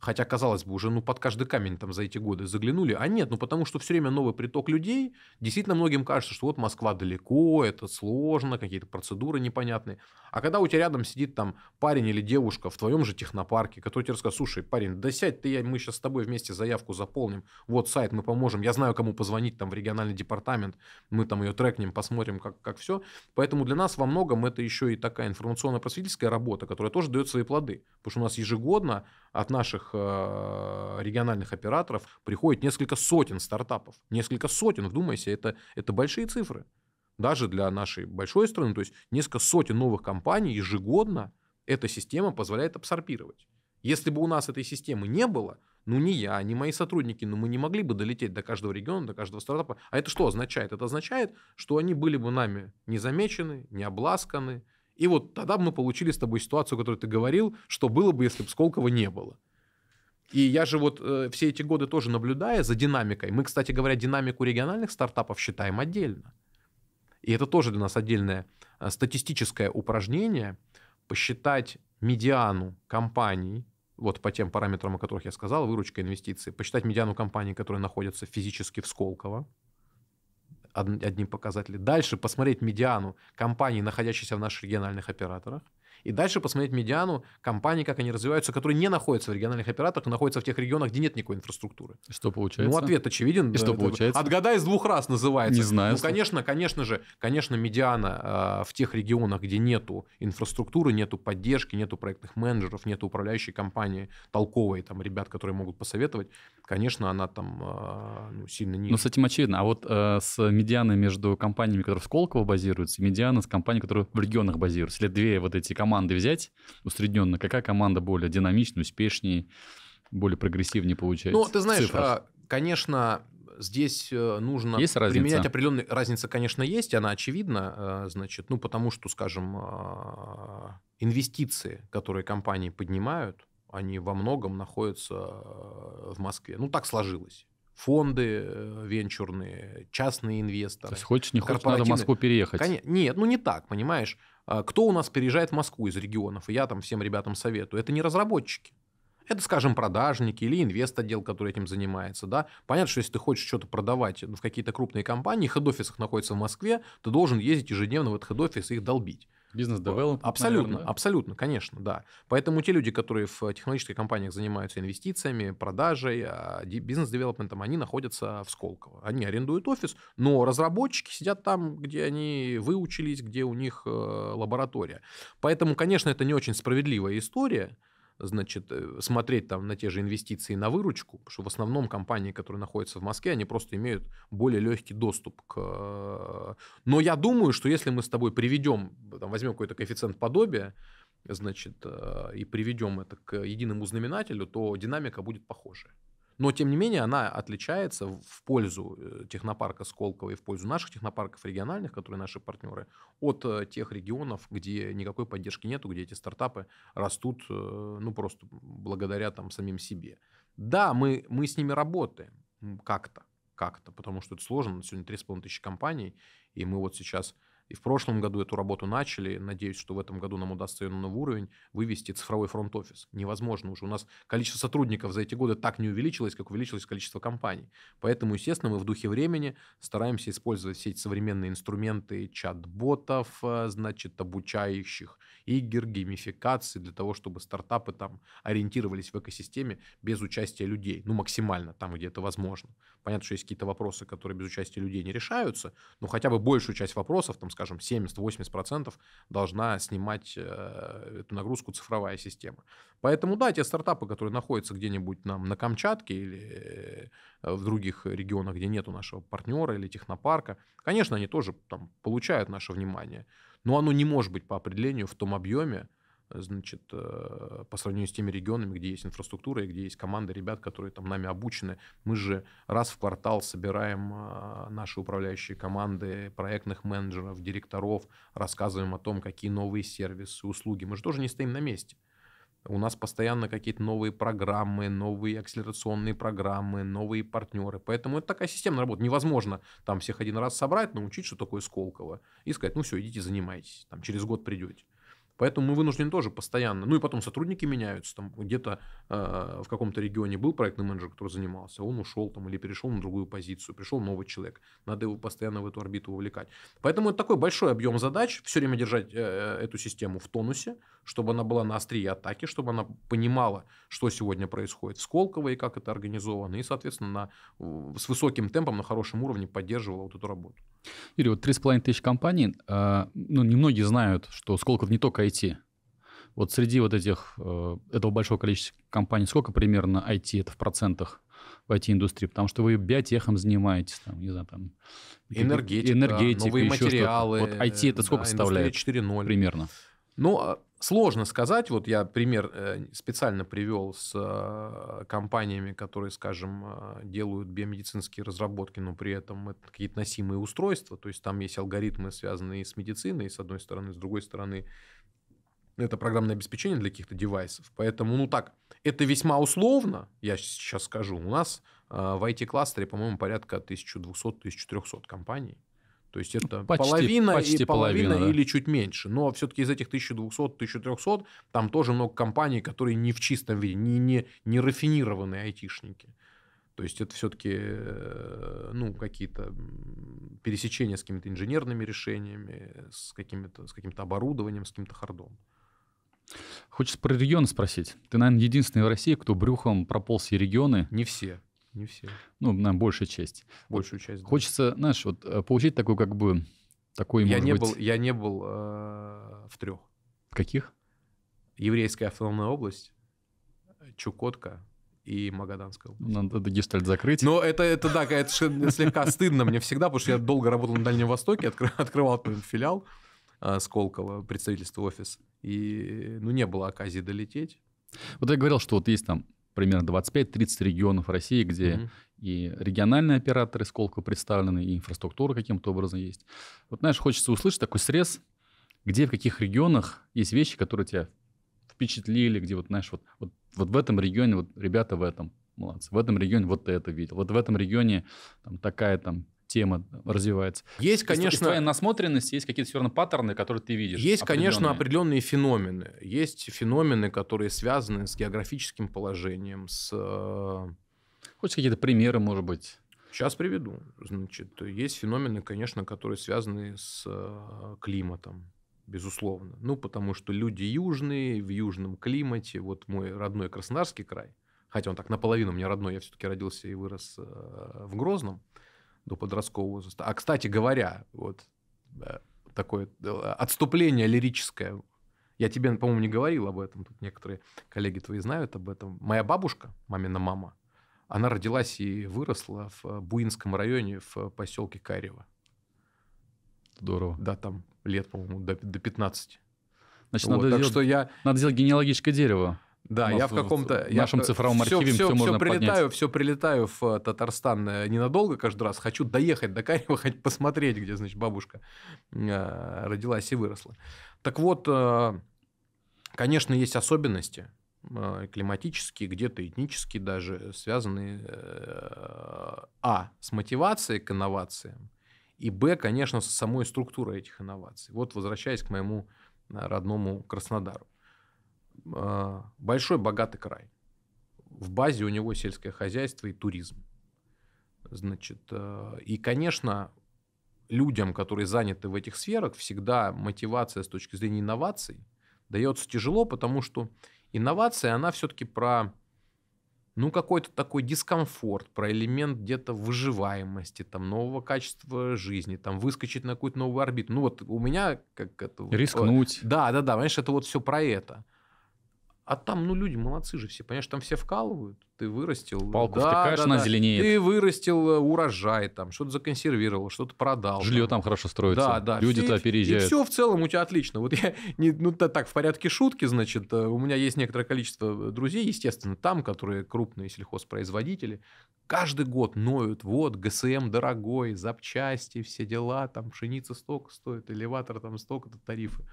Хотя, казалось бы, уже ну, под каждый камень там за эти годы заглянули. А нет, ну потому что все время новый приток людей. Действительно, многим кажется, что вот Москва далеко, это сложно, какие-то процедуры непонятные. А когда у тебя рядом сидит там парень или девушка в твоем же технопарке, который тебе расскажет, слушай, парень, да сядь ты, я, мы сейчас с тобой вместе заявку заполним, вот сайт, мы поможем, я знаю, кому позвонить там в региональный департамент, мы там ее трекнем, посмотрим, как, как все. Поэтому для нас во многом это еще и такая информационно-просветительская работа, которая тоже дает свои плоды. Потому что у нас ежегодно от наших крупных а, региональных операторов приходит несколько сотен стартапов. Несколько сотен, вдумайся, это, это большие цифры. Даже для нашей большой страны, то есть несколько сотен новых компаний ежегодно эта система позволяет абсорбировать. Если бы у нас этой системы не было, ну не я, не мои сотрудники, но ну, мы не могли бы долететь до каждого региона, до каждого стартапа. А это что означает? Это означает, что они были бы нами не замечены, не обласканы. И вот тогда бы мы получили с тобой ситуацию, о которой ты говорил, что было бы, если бы Сколково не было. И я же вот э, все эти годы тоже наблюдая за динамикой, мы, кстати говоря, динамику региональных стартапов считаем отдельно. И это тоже для нас отдельное э, статистическое упражнение, посчитать медиану компаний, вот по тем параметрам, о которых я сказал, выручка инвестиций, посчитать медиану компаний, которые находятся физически в Сколково, одни показатели. Дальше посмотреть медиану компаний, находящихся в наших региональных операторах и дальше посмотреть медиану компаний, как они развиваются, которые не находятся в региональных операторах, а находятся в тех регионах, где нет никакой инфраструктуры. Что ну, получается? Ну, ответ очевиден. И что это, получается? Отгадай из двух раз называется. Не знаю. Ну, конечно, конечно же, конечно, медиана э, в тех регионах, где нету инфраструктуры, нету поддержки, нету проектных менеджеров, нету управляющей компании, толковой там ребят, которые могут посоветовать, конечно, она там э, ну, сильно ниже. Ну, с этим очевидно. А вот э, с медианой между компаниями, которые в Сколково базируются, и медиана с компанией, которые в регионах базируются, или две вот эти компании, команды взять усредненно, какая команда более динамичнее, успешнее, более прогрессивнее получается? Ну, ты знаешь, а, конечно, здесь э, нужно есть разница? применять определенные... Разница, конечно, есть, она очевидна, э, значит, ну, потому что, скажем, э, инвестиции, которые компании поднимают, они во многом находятся в Москве. Ну, так сложилось фонды э, венчурные, частные инвесторы. То есть хочешь, не хочешь, надо в Москву переехать. Конечно. Нет, ну не так, понимаешь. А, кто у нас переезжает в Москву из регионов? И я там всем ребятам советую. Это не разработчики. Это, скажем, продажники или инвест-отдел, который этим занимается. Да? Понятно, что если ты хочешь что-то продавать ну, в какие-то крупные компании, хед-офис находится в Москве, ты должен ездить ежедневно в этот хед-офис и их долбить. Бизнес-девелопмент. Абсолютно, наверное. абсолютно, конечно, да. Поэтому те люди, которые в э, технологических компаниях занимаются инвестициями, продажей, а, бизнес-девелопментом, они находятся в Сколково. Они арендуют офис, но разработчики сидят там, где они выучились, где у них э, лаборатория. Поэтому, конечно, это не очень справедливая история, значит, э, смотреть там на те же инвестиции на выручку, потому что в основном компании, которые находятся в Москве, они просто имеют более легкий доступ к... Э, но я думаю, что если мы с тобой приведем, там, возьмем какой-то коэффициент подобия, значит, э, и приведем это к единому знаменателю, то динамика будет похожая. Но, тем не менее, она отличается в пользу э, технопарка Сколково и в пользу наших технопарков региональных, которые наши партнеры, от э, тех регионов, где никакой поддержки нету, где эти стартапы растут, э, ну, просто благодаря там самим себе. Да, мы, мы с ними работаем как-то, как-то, потому что это сложно. Сегодня 3,5 тысячи компаний, и мы вот сейчас и в прошлом году эту работу начали. Надеюсь, что в этом году нам удастся ее на новый уровень вывести цифровой фронт-офис. Невозможно уже. У нас количество сотрудников за эти годы так не увеличилось, как увеличилось количество компаний. Поэтому, естественно, мы в духе времени стараемся использовать все эти современные инструменты чат-ботов, э, значит, обучающих игр, геймификации для того, чтобы стартапы там ориентировались в экосистеме без участия людей. Ну, максимально там, где это возможно. Понятно, что есть какие-то вопросы, которые без участия людей не решаются, но хотя бы большую часть вопросов, там, скажем, 70-80% должна снимать э, эту нагрузку цифровая система. Поэтому, да, те стартапы, которые находятся где-нибудь нам на Камчатке или э, в других регионах, где нет нашего партнера или технопарка, конечно, они тоже там получают наше внимание, но оно не может быть по определению в том объеме, значит, э, по сравнению с теми регионами, где есть инфраструктура и где есть команды ребят, которые там нами обучены. Мы же раз в квартал собираем а, наши управляющие команды, проектных менеджеров, директоров, рассказываем о том, какие новые сервисы, услуги. Мы же тоже не стоим на месте. У нас постоянно какие-то новые программы, новые акселерационные программы, новые партнеры. Поэтому это такая системная работа. Невозможно там всех один раз собрать, научить, что такое Сколково, и сказать, ну все, идите занимайтесь, там через год придете. Поэтому мы вынуждены тоже постоянно. Ну и потом сотрудники меняются. Там где-то э, в каком-то регионе был проектный менеджер, который занимался, он ушел там или перешел на другую позицию, пришел новый человек. Надо его постоянно в эту орбиту увлекать. Поэтому это такой большой объем задач, все время держать э, э, эту систему в тонусе, чтобы она была на острие атаки, чтобы она понимала, что сегодня происходит в Сколково и как это организовано, и, соответственно, на, с высоким темпом, на хорошем уровне поддерживала вот эту работу. Юрий, вот 3,5 тысяч компаний, э, ну, немногие знают, что Сколково не только IT? Вот среди вот этих, э, этого большого количества компаний, сколько примерно IT, это в процентах в IT-индустрии? Потому что вы биотехом занимаетесь, там, не знаю, там... Энергетика, энергетика новые материалы. Вот IT это э, сколько да, составляет? 4.0. Примерно. Ну, а, сложно сказать. Вот я пример э, специально привел с компаниями, которые, скажем, делают биомедицинские разработки, но при этом это какие-то носимые устройства. То есть там есть алгоритмы, связанные с медициной, с одной стороны, с другой стороны, это программное обеспечение для каких-то девайсов. Поэтому, ну так, это весьма условно, я сейчас скажу. У нас а, в IT-кластере, по-моему, порядка 1200-1300 компаний. То есть это почти, половина почти и половина, половина да. или чуть меньше. Но все-таки из этих 1200-1300 там тоже много компаний, которые не в чистом виде, не, не, не рафинированные айтишники. То есть это все-таки э, ну, какие-то пересечения с какими-то инженерными решениями, с, какими-то, с каким-то оборудованием, с каким-то хардом. Хочется про регионы спросить. Ты, наверное, единственный в России, кто брюхом прополз и регионы. Не все. Не все. Ну, наверное, большая часть. Большую часть. Да. Хочется, знаешь, вот э, получить такой как бы такой. Я не быть... был, я не был э, в трех. Каких? Еврейская автономная область, Чукотка, и Магаданская область. Надо этот закрыть. Но это, это да, это слегка стыдно мне всегда, потому что я долго работал на Дальнем Востоке, открывал филиал э, Сколково, представительство, офис. И ну, не было оказии долететь. Вот я говорил, что вот есть там примерно 25-30 регионов России, где mm и региональные операторы сколько представлены, и инфраструктура каким-то образом есть. Вот, знаешь, хочется услышать такой срез, где, в каких регионах есть вещи, которые тебя впечатлили, где вот, знаешь, вот, вот, вот в этом регионе, вот ребята в этом, молодцы, в этом регионе вот это видел, вот в этом регионе там такая там тема развивается. Есть, конечно... Из твоей насмотренности есть какие-то все равно паттерны, которые ты видишь. Есть, определенные. конечно, определенные феномены. Есть феномены, которые связаны с географическим положением, с... Э, Хоть какие-то примеры, может быть? Сейчас приведу. Значит, есть феномены, конечно, которые связаны с э, климатом безусловно. Ну, потому что люди южные, в южном климате. Вот мой родной Краснодарский край, хотя он так наполовину мне родной, я все-таки родился и вырос э, в Грозном до подросткового возраста. А, кстати говоря, вот э, такое э, отступление лирическое. Я тебе, по-моему, не говорил об этом. Тут некоторые коллеги твои знают об этом. Моя бабушка, мамина мама, она родилась и выросла в э, Буинском районе в поселке Карево. Здорово. Да, там лет, по-моему, до, до 15. Значит, вот, надо так сделать, что я... надо сделать генеалогическое дерево. Да, я в каком-то... В нашем я... цифровом архиве все, все, все можно все прилетаю, поднять. Все прилетаю в э, Татарстан э, ненадолго каждый раз. Хочу доехать до Карева, хоть посмотреть, где, значит, бабушка э, родилась и выросла. Так вот, конечно, есть особенности климатические, где-то этнические даже, связанные а. с мотивацией к инновациям, и б, конечно, с самой структурой этих инноваций. Вот возвращаясь к моему родному Краснодару. А, большой богатый край. В базе у него сельское хозяйство и туризм. Значит, э, и, конечно, людям, которые заняты в этих сферах, всегда мотивация с точки зрения инноваций дается тяжело, потому что инновация, она все-таки про ну, какой-то такой дискомфорт, про элемент где-то выживаемости, там, нового качества жизни, там, выскочить на какую-то новую орбиту. Ну, вот у меня как это... Рискнуть. да, да, да, понимаешь, это вот все про это. А там, ну, люди молодцы же все, понимаешь, там все вкалывают. Ты вырастил. Палку да, втыкаешь, да, она да. зеленеет. Ты вырастил э, урожай там, что-то законсервировал, что-то продал. Жилье там, там хорошо строится. Да, да. Люди все, туда переезжают. И все в целом у тебя отлично. Вот я, не, ну, так, в порядке шутки, значит, э, у меня есть некоторое количество э, друзей, естественно, там, которые крупные сельхозпроизводители. Каждый год ноют, вот, ГСМ дорогой, запчасти, все дела, там пшеница столько стоит, элеватор там столько-то тарифы.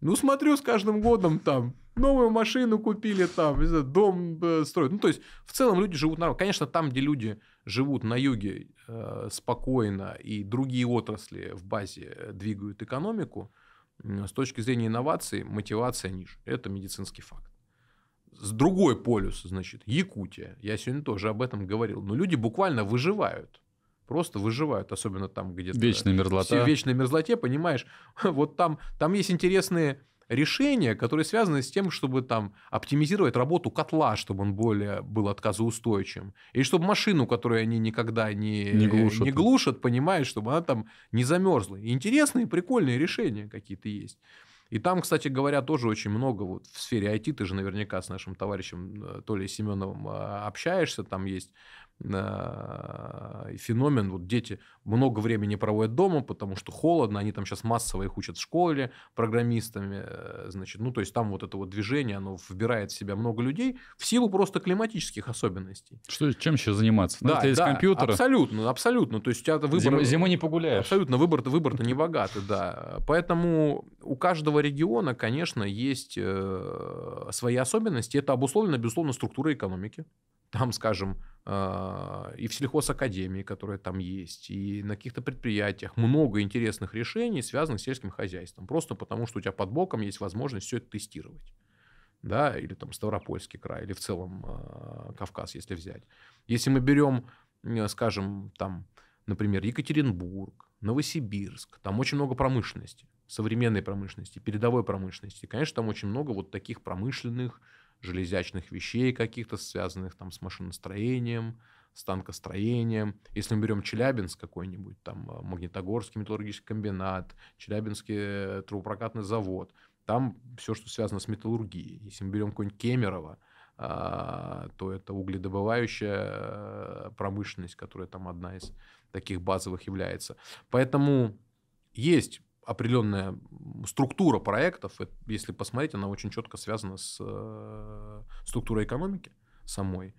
Ну, смотрю, с каждым годом там новую машину купили, там, дом э, строят. Ну, то есть, в целом люди живут нормально. Конечно, там, где люди живут на юге э, спокойно, и другие отрасли в базе э, двигают экономику, с точки зрения инноваций мотивация ниже. Это медицинский факт. С другой полюса, значит, Якутия. Я сегодня тоже об этом говорил. Но люди буквально выживают просто выживают, особенно там где-то... Вечная мерзлота. В вечной мерзлоте, понимаешь, вот там, там есть интересные решения, которые связаны с тем, чтобы там оптимизировать работу котла, чтобы он более был отказоустойчивым. И чтобы машину, которую они никогда не, не, глушат. не глушат, понимаешь, чтобы она там не замерзла. интересные, прикольные решения какие-то есть. И там, кстати говоря, тоже очень много вот в сфере IT, ты же наверняка с нашим товарищем э, Толей Семеновым а, общаешься, там есть Э, феномен. Вот дети много времени проводят дома, потому что холодно, они там сейчас массово их учат в школе программистами, э, значит, ну, то есть там вот это вот движение, оно вбирает в себя много людей в силу просто климатических особенностей. Что, чем еще заниматься? Ну, да, да, из компьютера. абсолютно, абсолютно. То есть у тебя выбор... Зимой, зимой не погуляешь. Абсолютно, выбор, выбор-то не богатый, да. Поэтому у каждого региона, конечно, есть э, свои особенности. Это обусловлено, безусловно, структурой экономики. Там, скажем, а, и в сельхозакадемии, которая там есть, и на каких-то предприятиях много интересных решений, связанных с сельским хозяйством. Просто потому, что у тебя под боком есть возможность все это тестировать. Да, или там Ставропольский край, или в целом а, Кавказ, если взять. Если мы берем, скажем, там, например, Екатеринбург, Новосибирск, там очень много промышленности, современной промышленности, передовой промышленности. Конечно, там очень много вот таких промышленных железячных вещей каких-то, связанных там с машиностроением, станкостроением. Если мы берем Челябинск какой-нибудь, там э, Магнитогорский металлургический комбинат, Челябинский э, трубопрокатный завод, там все, что связано с металлургией. Если мы берем какой-нибудь Кемерово, а, то это угледобывающая э, промышленность, которая там одна из таких базовых является. Поэтому есть определенная структура проектов, если посмотреть, она очень четко связана с э, структурой экономики самой.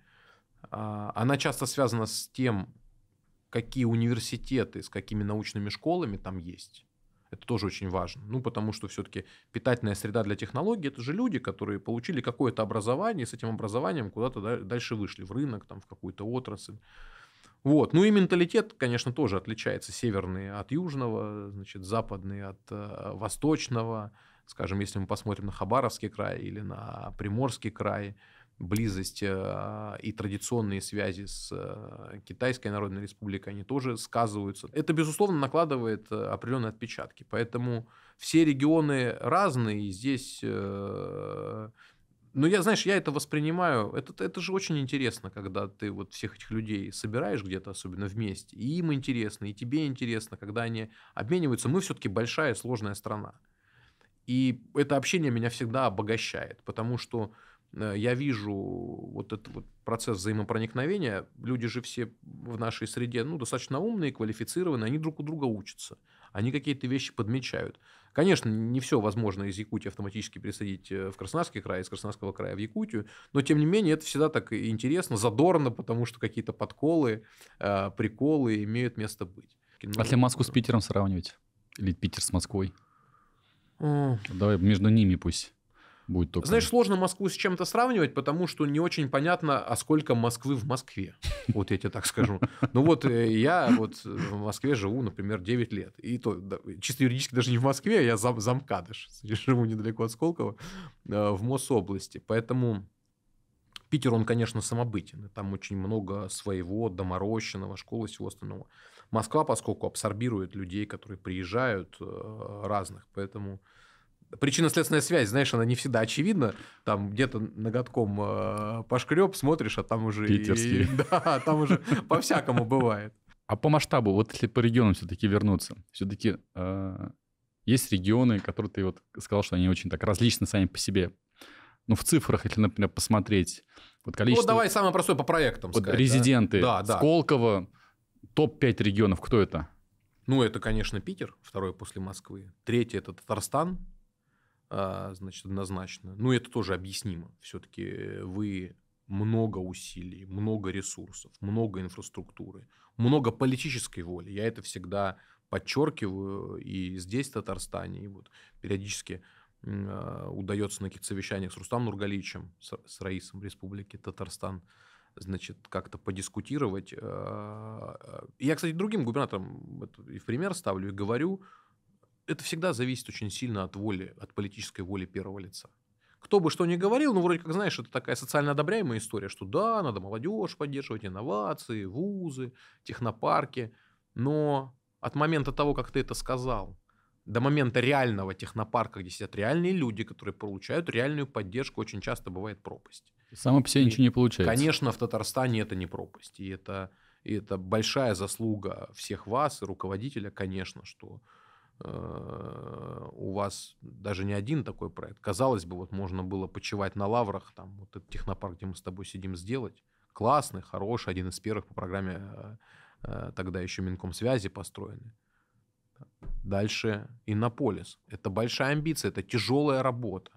А, она часто связана с тем, какие университеты с какими научными школами там есть. Это тоже очень важно. Ну, потому что все-таки питательная среда для технологий – это же люди, которые получили какое-то образование, и с этим образованием куда-то дальше вышли в рынок, там, в какую-то отрасль. Вот. Ну и менталитет, конечно, тоже отличается. Северный от южного, значит, западный от э, восточного. Скажем, если мы посмотрим на Хабаровский край или на Приморский край, близость э, и традиционные связи с э, Китайской Народной Республикой, они тоже сказываются. Это, безусловно, накладывает э, определенные отпечатки. Поэтому все регионы разные, и здесь э, ну, я, знаешь, я это воспринимаю. Это, это же очень интересно, когда ты вот всех этих людей собираешь где-то, особенно вместе. И им интересно, и тебе интересно, когда они обмениваются. Мы все-таки большая сложная страна. И это общение меня всегда обогащает, потому что э, я вижу вот этот вот процесс взаимопроникновения. Люди же все в нашей среде ну, достаточно умные, квалифицированные, они друг у друга учатся они какие-то вещи подмечают. Конечно, не все возможно из Якутии автоматически пересадить э, в Краснодарский край, из Краснодарского края в Якутию, но тем не менее это всегда так интересно, задорно, потому что какие-то подколы, а, приколы имеют место быть. Кино... Ну, а если Москву с Питером сравнивать? Или Питер с Москвой? Давай между ними пусть будет только... Знаешь, сложно Москву с чем-то сравнивать, потому что не очень понятно, а сколько Москвы в Москве. Вот я тебе так скажу. Ну вот э, я вот э, в Москве живу, например, 9 лет. И то, чисто юридически даже не в Москве, я зам, замкадыш. Живу недалеко от Сколково, э, в Мособласти. Поэтому Питер, он, конечно, самобытен. Там очень много своего, доморощенного, школы, всего остального. Москва, поскольку абсорбирует людей, которые приезжают разных, поэтому причинно-следственная связь, знаешь, она не всегда очевидна. Там где-то ноготком э, пошкреб, смотришь, а там уже... Питерский. И, да, там уже по-всякому бывает. А по масштабу, вот если по регионам все-таки вернуться, все-таки э, есть регионы, которые ты вот сказал, что они очень так различны сами по себе. Ну, в цифрах, если, например, посмотреть, вот ну, количество... Ну, давай самое простое по проектам вот сказать, Резиденты. Да, да. Сколково, топ-5 регионов, кто это? Ну, это, конечно, Питер, второй после Москвы. Третий – это Татарстан, а, значит, однозначно. Ну, это тоже объяснимо. Все-таки вы много усилий, много ресурсов, много инфраструктуры, много политической воли. Я это всегда подчеркиваю и здесь, в Татарстане, и вот периодически а, удается на каких-то совещаниях с Рустам Нургаличем, с, с Раисом Республики Татарстан, значит, как-то подискутировать. А, я, кстати, другим губернаторам и в пример ставлю и говорю, это всегда зависит очень сильно от воли, от политической воли первого лица. Кто бы что ни говорил, ну, вроде как, знаешь, это такая социально одобряемая история, что да, надо молодежь поддерживать, инновации, вузы, технопарки. Но от момента того, как ты это сказал, до момента реального технопарка, где сидят реальные люди, которые получают реальную поддержку, очень часто бывает пропасть. Само по себе ничего не получается. Конечно, в Татарстане это не пропасть. И это, и это большая заслуга всех вас и руководителя, конечно, что Э, у вас даже не один такой проект. Казалось бы, вот можно было почевать на лаврах, там, вот этот технопарк, где мы с тобой сидим, сделать. Классный, хороший, один из первых по программе э, э, тогда еще Минкомсвязи построенный. Дальше Иннополис. Это большая амбиция, это тяжелая работа.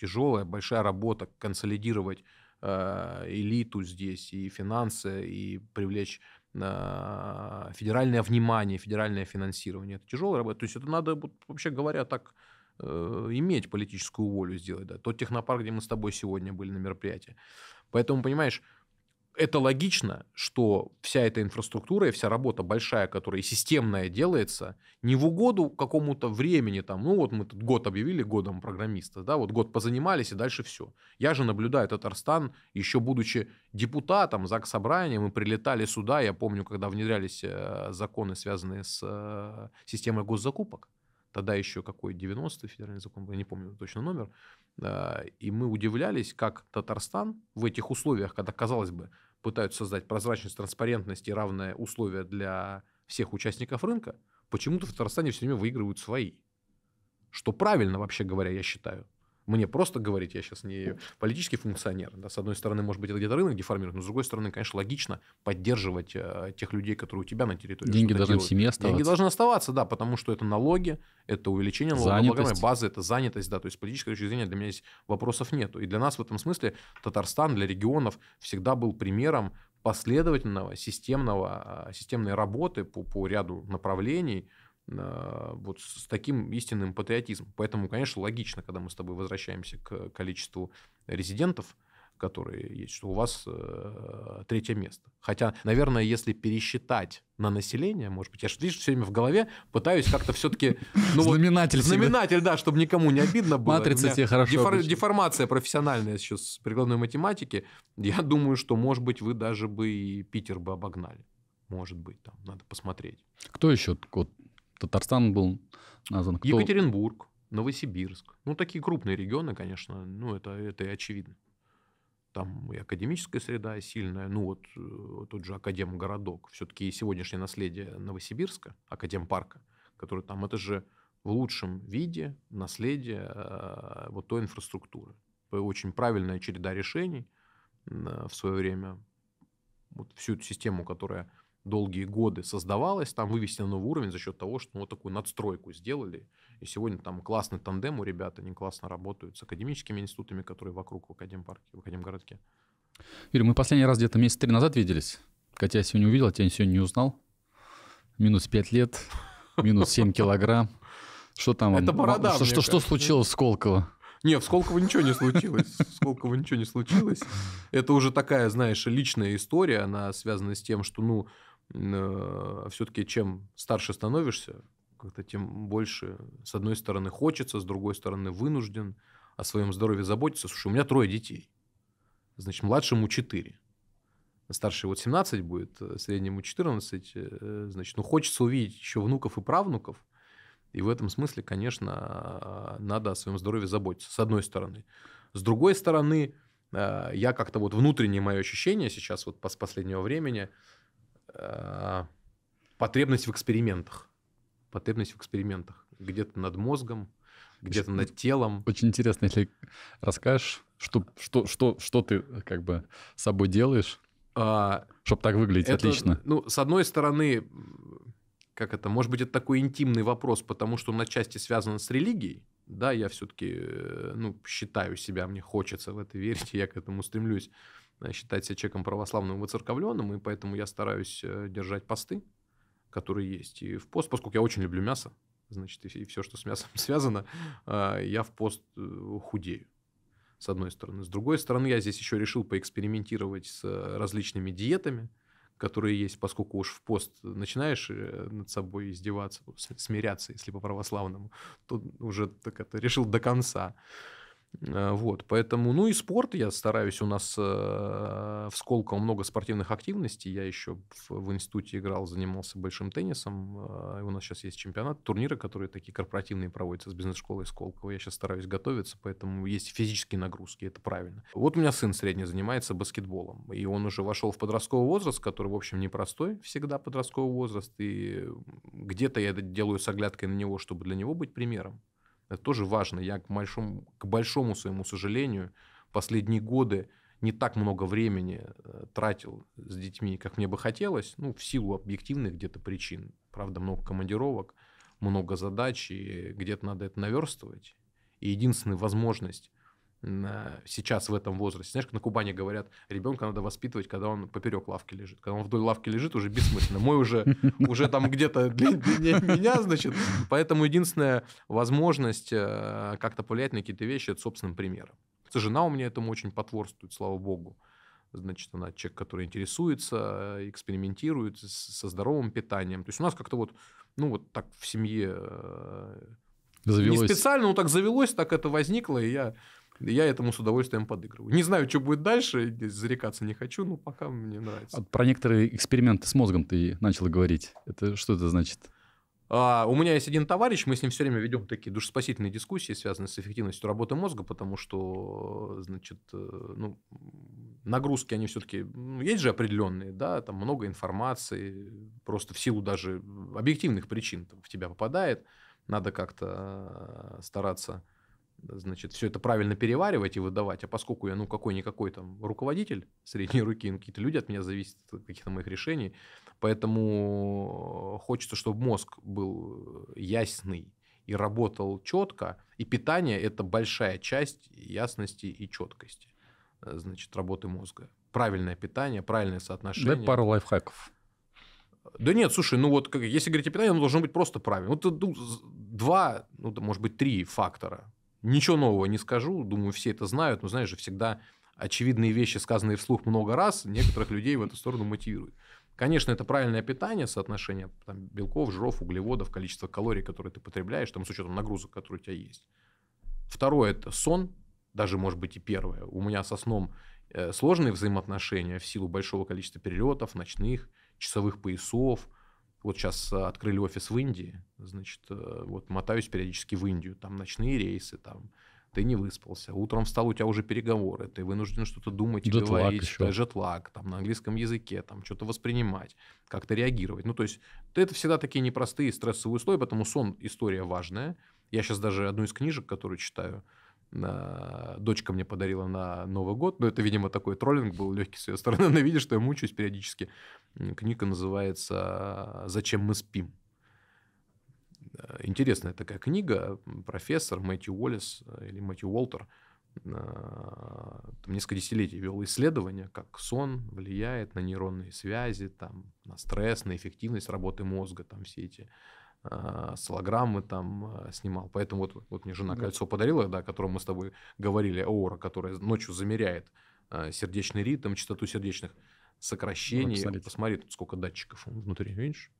Тяжелая, большая работа консолидировать элиту здесь и финансы, и привлечь федеральное внимание, федеральное финансирование. Это тяжелая работа. То есть это надо, вообще говоря, так э, иметь политическую волю сделать. Да. Тот технопарк, где мы с тобой сегодня были на мероприятии. Поэтому, понимаешь, это логично, что вся эта инфраструктура и вся работа большая, которая системная делается, не в угоду какому-то времени, там, ну вот мы тут год объявили годом программиста, да, вот год позанимались и дальше все. Я же наблюдаю Татарстан, еще будучи депутатом ЗАГС Собрания, мы прилетали сюда, я помню, когда внедрялись э, законы, связанные с э, системой госзакупок, тогда еще какой 90-й федеральный закон, я не помню точно номер, Э, и мы удивлялись, как Татарстан в этих условиях, когда, казалось бы, пытаются создать прозрачность, транспарентность и равные условия для всех участников рынка, почему-то в Татарстане все время выигрывают свои. Что правильно, вообще говоря, я считаю. Мне просто говорить, я сейчас не политический функционер. Да, с одной стороны, может быть, это где-то рынок деформирует, но с другой стороны, конечно, логично поддерживать э, тех людей, которые у тебя на территории. Деньги должны делают. в семье оставаться. Деньги должны оставаться, да, потому что это налоги, это увеличение налоговой базы, это занятость, да. То есть, с политической точки зрения, для меня здесь вопросов нету. И для нас в этом смысле Татарстан для регионов всегда был примером последовательного, системного, э, системной работы по, по ряду направлений – а, вот с таким истинным патриотизмом. Поэтому, конечно, логично, когда мы с тобой возвращаемся к количеству резидентов, которые есть, что у вас э, третье место. Хотя, наверное, если пересчитать на население, может быть, я же видишь, все время в голове пытаюсь как-то все-таки... Ну, знаменатель. Вот, знаменатель, да, чтобы никому не обидно было. Матрица тебе хорошо. Дефор, деформация профессиональная сейчас с прикладной математики. Я думаю, что, может быть, вы даже бы и Питер бы обогнали. Может быть, там надо посмотреть. Кто еще вот, Татарстан был назван. Кто... Екатеринбург, Новосибирск. Ну, такие крупные регионы, конечно, ну, это, это и очевидно. Там и академическая среда сильная. Ну, вот э, тот же Академгородок. Все-таки сегодняшнее наследие Новосибирска, Академпарка, который там, это же в лучшем виде наследие э, вот той инфраструктуры. Очень правильная череда решений э, в свое время. Вот всю эту систему, которая долгие годы создавалась, там вывести на новый уровень за счет того, что ну, вот такую надстройку сделали. И сегодня там классный тандем у ребят, они классно работают с академическими институтами, которые вокруг в Академпарке, в Академгородке. Юрий, мы последний раз где-то месяц три назад виделись. Хотя я сегодня увидел, а тебя сегодня не узнал. Минус пять лет, минус 7 килограмм. Что там? Это борода, что, что, что случилось с Сколково? Не, в Сколково ничего не случилось. В Сколково ничего не случилось. Это уже такая, знаешь, личная история. Она связана с тем, что, ну, Э, все-таки чем старше становишься, как-то тем больше, с одной стороны, хочется, с другой стороны, вынужден о своем здоровье заботиться. Слушай, у меня трое детей. Значит, младшему 4. Старший вот 17 будет, э, среднему 14. Э, значит, ну хочется увидеть еще внуков и правнуков. И в этом смысле, конечно, надо о своем здоровье заботиться, с одной стороны. С другой стороны, я как-то вот внутреннее мое ощущение сейчас вот с последнего времени – Э, потребность в экспериментах. Потребность в экспериментах. Где-то над мозгом, где-то над телом. Очень интересно, если расскажешь, что, что, что, что ты как бы с собой делаешь, а, чтобы так выглядеть это, отлично. Ну, с одной стороны, как это, может быть, это такой интимный вопрос, потому что он на части связан с религией. Да, я все-таки, э, ну, считаю себя, мне хочется в это верить, я к этому стремлюсь. Э, считать себя человеком православным выцерковленным, и поэтому я стараюсь э, держать посты, которые есть. И в пост, поскольку я очень люблю мясо, значит, и все, что с мясом связано, а, я в пост э, худею с одной стороны. С другой стороны, я здесь еще решил поэкспериментировать с различными диетами, которые есть, поскольку уж в пост начинаешь над собой издеваться, смиряться, если по-православному, то уже так это решил до конца. Э, вот, поэтому, ну и спорт я стараюсь. У нас э, в Сколково много спортивных активностей. Я еще в, институте играл, занимался большим теннисом. Э, у нас сейчас есть чемпионат, турниры, которые такие корпоративные проводятся с бизнес-школой Сколково. Я сейчас стараюсь готовиться, поэтому есть физические нагрузки, это правильно. Вот у меня сын средний занимается баскетболом, и он уже вошел в подростковый возраст, который, в общем, непростой всегда подростковый возраст, и где-то я делаю с оглядкой на него, чтобы для него быть примером. Это тоже важно. Я, к большому, к большому своему сожалению, последние годы не так много времени э, тратил с детьми, как мне бы хотелось, ну, в силу объективных где-то причин. Правда, много командировок, много задач, и где-то надо это наверстывать. И единственная возможность Э, сейчас в этом возрасте. Знаешь, как на Кубани говорят, ребенка надо воспитывать, когда он поперек лавки лежит. Когда он вдоль лавки лежит, уже бессмысленно. Мой уже, уже там где-то длиннее меня, значит. Поэтому единственная возможность э, как-то повлиять на какие-то вещи – это собственным примером. Жена у меня этому очень потворствует, слава богу. Значит, она человек, который интересуется, э, экспериментирует со здоровым питанием. То есть у нас как-то вот, ну вот так в семье Завелось. Не специально, но так завелось, так это возникло, и я я этому с удовольствием подыгрываю. Не знаю, что будет дальше, зарекаться не хочу, но пока мне нравится. А про некоторые эксперименты с мозгом ты начал говорить. Это что это значит? А, у меня есть один товарищ, мы с ним все время ведем такие душеспасительные дискуссии, связанные с эффективностью работы мозга, потому что, значит, э, ну, нагрузки, они все-таки ну, есть же определенные, да, там много информации, просто в силу даже объективных причин там, в тебя попадает, надо как-то э, стараться значит, все это правильно переваривать и выдавать, а поскольку я, ну, какой-никакой там руководитель средней руки, ну, какие-то люди от меня зависят, от каких-то моих решений, поэтому э, хочется, чтобы мозг был э, ясный и работал четко, и питание – это большая часть ясности и четкости, э, значит, работы мозга. Правильное питание, правильное соотношение. Дай пару лайфхаков. Да нет, слушай, ну вот как, если говорить о питании, оно должно быть просто правильным. Вот ну, два, ну, может быть, три фактора Ничего нового не скажу, думаю, все это знают, но, знаешь же, всегда очевидные вещи, сказанные вслух много раз, некоторых людей в эту сторону мотивируют. Конечно, это правильное питание, соотношение там, белков, жиров, углеводов, количество калорий, которые ты потребляешь, там, с учетом нагрузок, которые у тебя есть. Второе – это сон, даже, может быть, и первое. У меня со сном э, сложные взаимоотношения в силу большого количества перелетов, ночных, часовых поясов – вот сейчас э, открыли офис в Индии, значит, э, вот мотаюсь периодически в Индию, там ночные рейсы, там ты не выспался, утром встал, у тебя уже переговоры, ты вынужден что-то думать Jet говорить, еще. жетлаг, там на английском языке, там что-то воспринимать, как-то реагировать. Ну, то есть это всегда такие непростые стрессовые условия, поэтому сон – история важная. Я сейчас даже одну из книжек, которую читаю, а, дочка мне подарила на Новый год. Но ну, это, видимо, такой троллинг был легкий с ее стороны. Она видит, что я мучаюсь периодически. Книга называется «Зачем мы спим?». Э, интересная такая книга. Профессор Мэтью Уоллес э, или Мэтью Уолтер а, там, несколько десятилетий вел исследования, как сон влияет на нейронные связи, там, на стресс, на эффективность работы мозга, там все эти а, солограммы там а, снимал. Поэтому вот, вот мне жена да. кольцо подарила, да, о котором мы с тобой говорили, аура, которая ночью замеряет а, сердечный ритм, частоту сердечных сокращений. Посмотри, тут сколько датчиков внутри, видишь?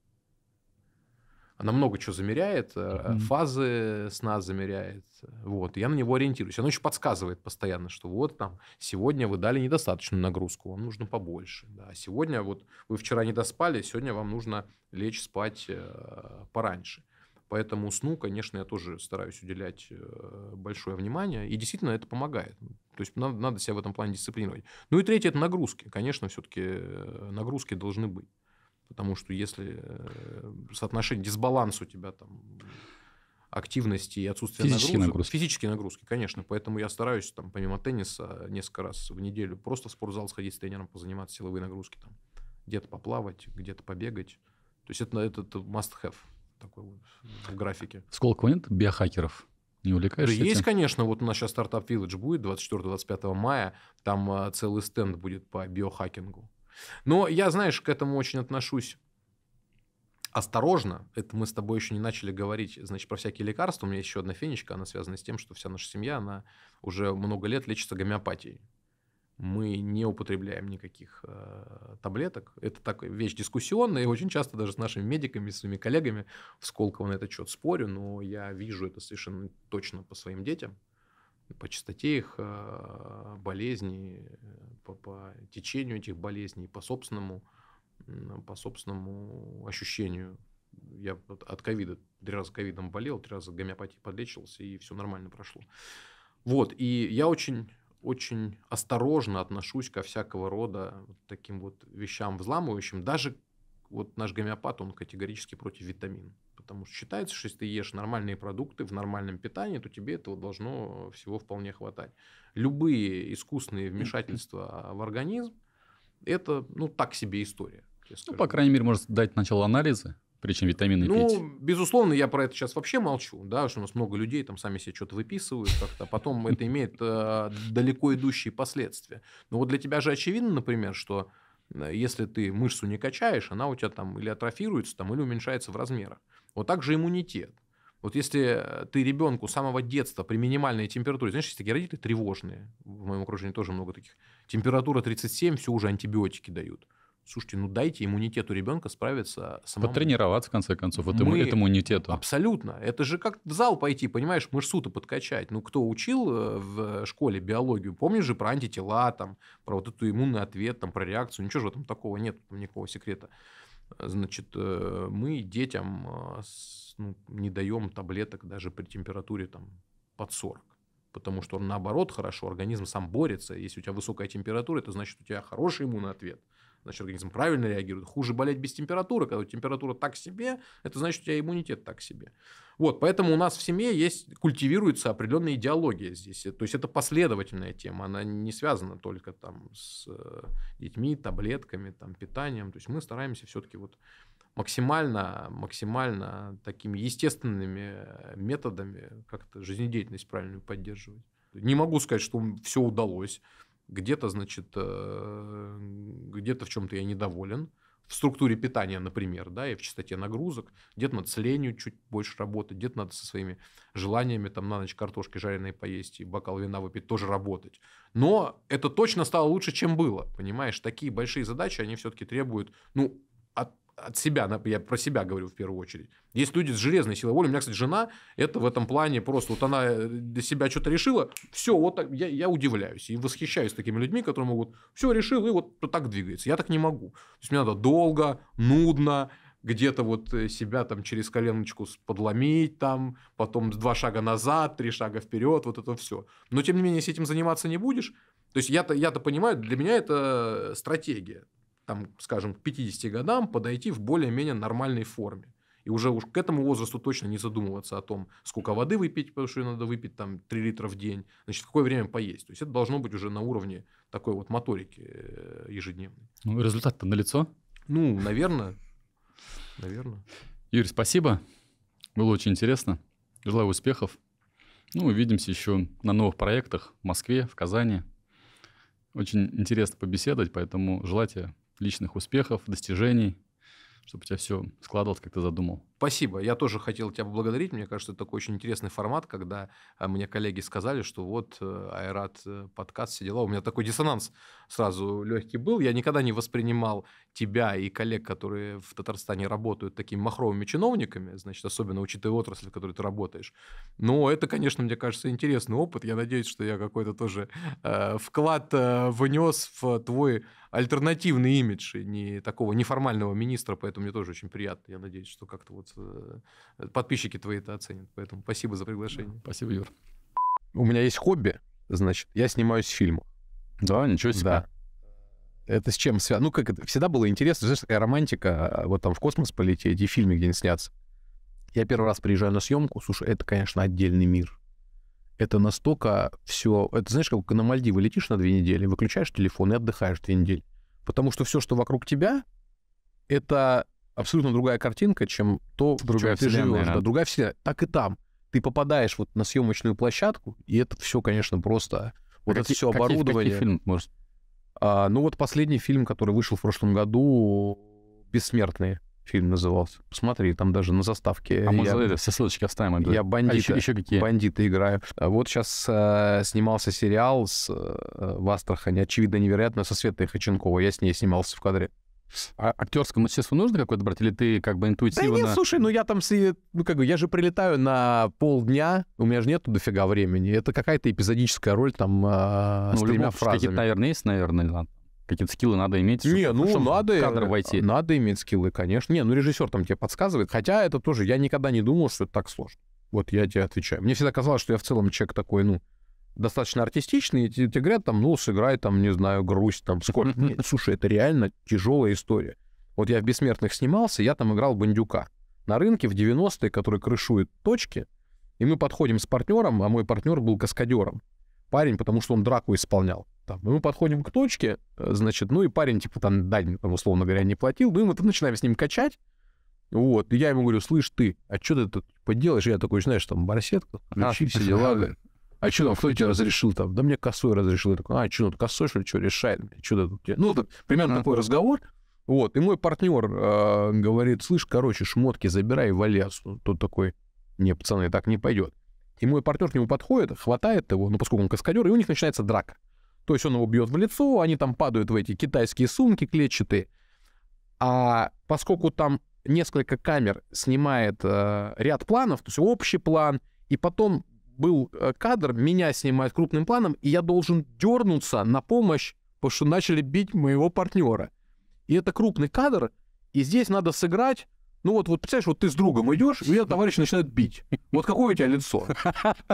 Она много чего замеряет, mm-hmm. фазы сна замеряет. Вот, я на него ориентируюсь. Она еще подсказывает постоянно, что вот там сегодня вы дали недостаточную нагрузку, вам нужно побольше. Да. А сегодня вот вы вчера не доспали, сегодня вам нужно лечь спать э, пораньше. Поэтому сну, конечно, я тоже стараюсь уделять э, большое внимание. И действительно это помогает. То есть надо, надо себя в этом плане дисциплинировать. Ну и третье – это нагрузки. Конечно, все-таки нагрузки должны быть. Потому что если э, соотношение, дисбаланс у тебя там активности и отсутствие физические нагрузок, нагрузки. Физические нагрузки, конечно. Поэтому я стараюсь там помимо тенниса несколько раз в неделю просто в спортзал сходить с тренером, позаниматься силовые нагрузки там. Где-то поплавать, где-то побегать. То есть это, это, это must-have такой вот в графике. Сколько нет биохакеров? Не увлекаешься? есть, этим? конечно. Вот у нас сейчас стартап Village будет 24-25 мая. Там э, целый стенд будет по биохакингу. Но я, знаешь, к этому очень отношусь осторожно. Это мы с тобой еще не начали говорить, значит, про всякие лекарства. У меня еще одна фенечка, она связана с тем, что вся наша семья, она уже много лет лечится гомеопатией. Мы не употребляем никаких э, таблеток. Это так вещь дискуссионная, и очень часто даже с нашими медиками, с своими коллегами в Сколково на этот счет спорю, но я вижу это совершенно точно по своим детям по частоте их э, болезней, э, по, по течению этих болезней, по собственному, по собственному ощущению. Я от ковида, три раза ковидом болел, три раза гомеопатией подлечился, и все нормально прошло. Вот, и я очень очень осторожно отношусь ко всякого рода таким вот вещам взламывающим, даже вот наш гомеопат, он категорически против витамин. Потому что считается, что если ты ешь нормальные продукты в нормальном питании, то тебе этого должно э, всего вполне хватать. Любые искусственные вмешательства а, в организм – это ну, так себе история. Ну, по крайней мере, может дать начало анализы, причем витамины ну, пить. безусловно, я про это сейчас вообще молчу, да, что у нас много людей там сами себе что-то выписывают как-то, а потом это имеет э, далеко идущие последствия. Но вот для тебя же очевидно, например, что Э, если ты мышцу не качаешь, она у тебя там или атрофируется, там, или уменьшается в размерах. Вот так же иммунитет. Вот если ты ребенку с самого детства при минимальной температуре, знаешь, есть такие родители тревожные, в моем окружении тоже много таких, температура 37, все уже антибиотики дают. Слушайте, ну дайте иммунитету ребенка справиться самому. Потренироваться, в конце концов, этому, мы... этому иммунитету. Абсолютно. Это же как в зал пойти, понимаешь, мышцу-то подкачать. Ну, кто учил э, в школе биологию, помнишь же про антитела, там, про вот эту иммунный ответ, там, про реакцию. Ничего же в этом такого нет, там никакого секрета. Значит, э, мы детям э, ну, не даем таблеток даже при температуре там, под 40 потому что наоборот хорошо, организм сам борется. Если у тебя высокая температура, это значит, у тебя хороший иммунный ответ значит, организм правильно реагирует. Хуже болеть без температуры, когда температура так себе, это значит, у тебя иммунитет так себе. Вот, поэтому у нас в семье есть, культивируется определенная идеология здесь. То есть, это последовательная тема, она не связана только там с э, детьми, таблетками, там, питанием. То есть, мы стараемся все-таки вот максимально, максимально такими естественными э, методами как-то жизнедеятельность правильную поддерживать. Не могу сказать, что все удалось где-то, значит, э, где-то в чем-то я недоволен, в структуре питания, например, да, и в частоте нагрузок, где-то надо с чуть больше работать, где-то надо со своими желаниями там на ночь картошки жареной поесть и бокал вина выпить, тоже работать. Но это точно стало лучше, чем было, понимаешь? Такие большие задачи, они все-таки требуют, ну, от себя, я про себя говорю в первую очередь. Есть люди с железной силой воли. У меня, кстати, жена, это в этом плане просто, вот она э, для себя что-то решила, все, вот так, я, я удивляюсь и восхищаюсь такими людьми, которые могут, все решил и вот так двигается. Я так не могу. То есть, мне надо долго, нудно, где-то вот э, себя там через коленочку подломить, там, потом два шага назад, три шага вперед, вот это все. Но, тем не менее, если этим заниматься не будешь, то есть я-то я то понимаю, для меня это э, стратегия там, скажем, к 50 годам подойти в более-менее нормальной форме. И уже уж к этому возрасту точно не задумываться о том, сколько воды выпить, потому что надо выпить там 3 литра в день, значит, какое время поесть. То есть это должно быть уже на уровне такой вот моторики э, ежедневной. Ну, результат-то налицо? Ну, наверное. Наверное. Юрий, спасибо. Было очень интересно. Желаю успехов. Ну, увидимся еще на новых проектах в Москве, в Казани. Очень интересно побеседовать, поэтому желаю тебе личных успехов, достижений, чтобы у тебя все складывалось, как ты задумал. Спасибо. Я тоже хотел тебя поблагодарить. Мне кажется, это такой очень интересный формат, когда а, мне коллеги сказали, что вот э, Айрат э, подкаст, все дела. У меня такой диссонанс сразу легкий был. Я никогда не воспринимал тебя и коллег, которые в Татарстане работают такими махровыми чиновниками, значит, особенно учитывая отрасль, в которой ты работаешь. Но это, конечно, мне кажется, интересный опыт. Я надеюсь, что я какой-то тоже э, вклад э, внес в твой альтернативный имидж не такого неформального министра, поэтому мне тоже очень приятно. Я надеюсь, что как-то вот Э, подписчики твои это оценят. Поэтому спасибо за приглашение. Спасибо, Юр. У меня есть хобби, значит, я снимаюсь в фильмах. Да, ничего себе. Да. Это с чем связано? Ну, как это? Всегда было интересно, знаешь, такая романтика, а, вот там в космос полететь и фильмы, где-нибудь сняться. Я первый раз приезжаю на съемку, слушай, это, конечно, отдельный мир. Это настолько все... Это знаешь, как на Мальдивы летишь на две недели, выключаешь телефон и отдыхаешь две недели. Потому что все, что вокруг тебя, это абсолютно другая картинка, чем то, другая в чем ты живешь. Да. другая вселенная. Так и там. Ты попадаешь вот на съемочную площадку, и это все, конечно, просто... А вот а это все оборудование. Какие, какие фильм, может? А, ну вот последний фильм, который вышел в прошлом году, «Бессмертные» фильм назывался. Посмотри, там даже на заставке. А мы я, это, все ссылочки оставим. Это. Я а бандита. А еще, еще какие? Бандиты играю. Вот сейчас э, снимался сериал с, э, в Астрахани. Очевидно, невероятно, со Светой Ходченковой. Я с ней снимался в кадре. А актерскому мастерству нужно какое-то брать, или ты как бы интуитивно... Да нет, слушай, ну я там, ну как бы, я же прилетаю на полдня, у меня же нету дофига времени. Это какая-то эпизодическая роль там э, ну, с тремя фразами. Какие-то, наверное, есть, наверное, надо. Какие-то скиллы надо иметь, не, ну, чтобы надо, кадр войти. Надо иметь скиллы, конечно. Не, ну режиссер там тебе подсказывает. Хотя это тоже, я никогда не думал, что это так сложно. Вот я тебе отвечаю. Мне всегда казалось, что я в целом человек такой, ну, достаточно артистичные, и тебе говорят, там, ну, сыграй, там, не знаю, грусть, там, сколько. Нет, слушай, это реально тяжелая история. Вот я в «Бессмертных» снимался, я там играл бандюка. На рынке в 90-е, который крышует точки, и мы подходим с партнером, а мой партнер был каскадером. Парень, потому что он драку исполнял. Там, и мы подходим к точке, э, значит, ну и парень, типа, там, дань, там, условно говоря, не платил, ну и мы начинаем с ним качать, вот, и я ему говорю, слышь, ты, а что ты тут поделаешь? Я такой, знаешь, там, барсетка, ключи, все дела а что там, кто тебе разрешил там? Да мне косой разрешил. Я такой, а, что ну, тут косой, что ли, что решает? Что тут? Ну, там, примерно такой разговор. Вот, и мой партнер э, говорит, слышь, короче, шмотки забирай и вали отсюда. Тот такой, не, пацаны, так не пойдет. И мой партнер к нему подходит, хватает его, ну, поскольку он каскадер, и у них начинается драка. То есть он его бьет в лицо, они там падают в эти китайские сумки клетчатые. А поскольку там несколько камер снимает э, ряд планов, то есть общий план, и потом был э, кадр, меня снимают крупным планом, и я должен дернуться на помощь, потому что начали бить моего партнера. И это крупный кадр, и здесь надо сыграть ну вот, вот представляешь, вот ты с другом идешь, и тебя товарищ начинает бить. Вот какое у тебя лицо?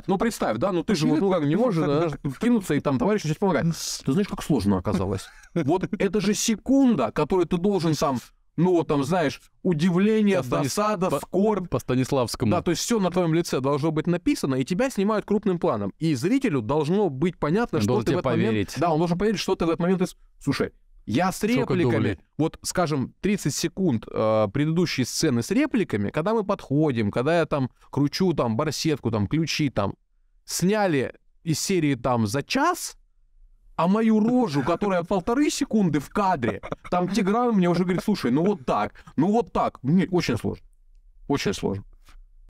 Ну представь, да, ну ты же вот, ну как не можешь да, кинуться, и там товарищ начать помогать. Ты знаешь, как сложно оказалось. Вот это же секунда, которую ты должен сам ну вот там, знаешь, удивление, по досада, по, скорбь. По Станиславскому. Да, то есть все на твоем лице должно быть написано, и тебя снимают крупным планом. И зрителю должно быть понятно, он что ты в этот поверить. момент... Да, он должен поверить, что ты в этот момент... Слушай, я с репликами, вот, скажем, 30 секунд э, предыдущей сцены с репликами, когда мы подходим, когда я там кручу там барсетку, там ключи, там, сняли из серии там за час, а мою рожу, которая полторы секунды в кадре, там Тигран мне уже говорит, слушай, ну вот так, ну вот так. Мне очень сложно. Очень сложно.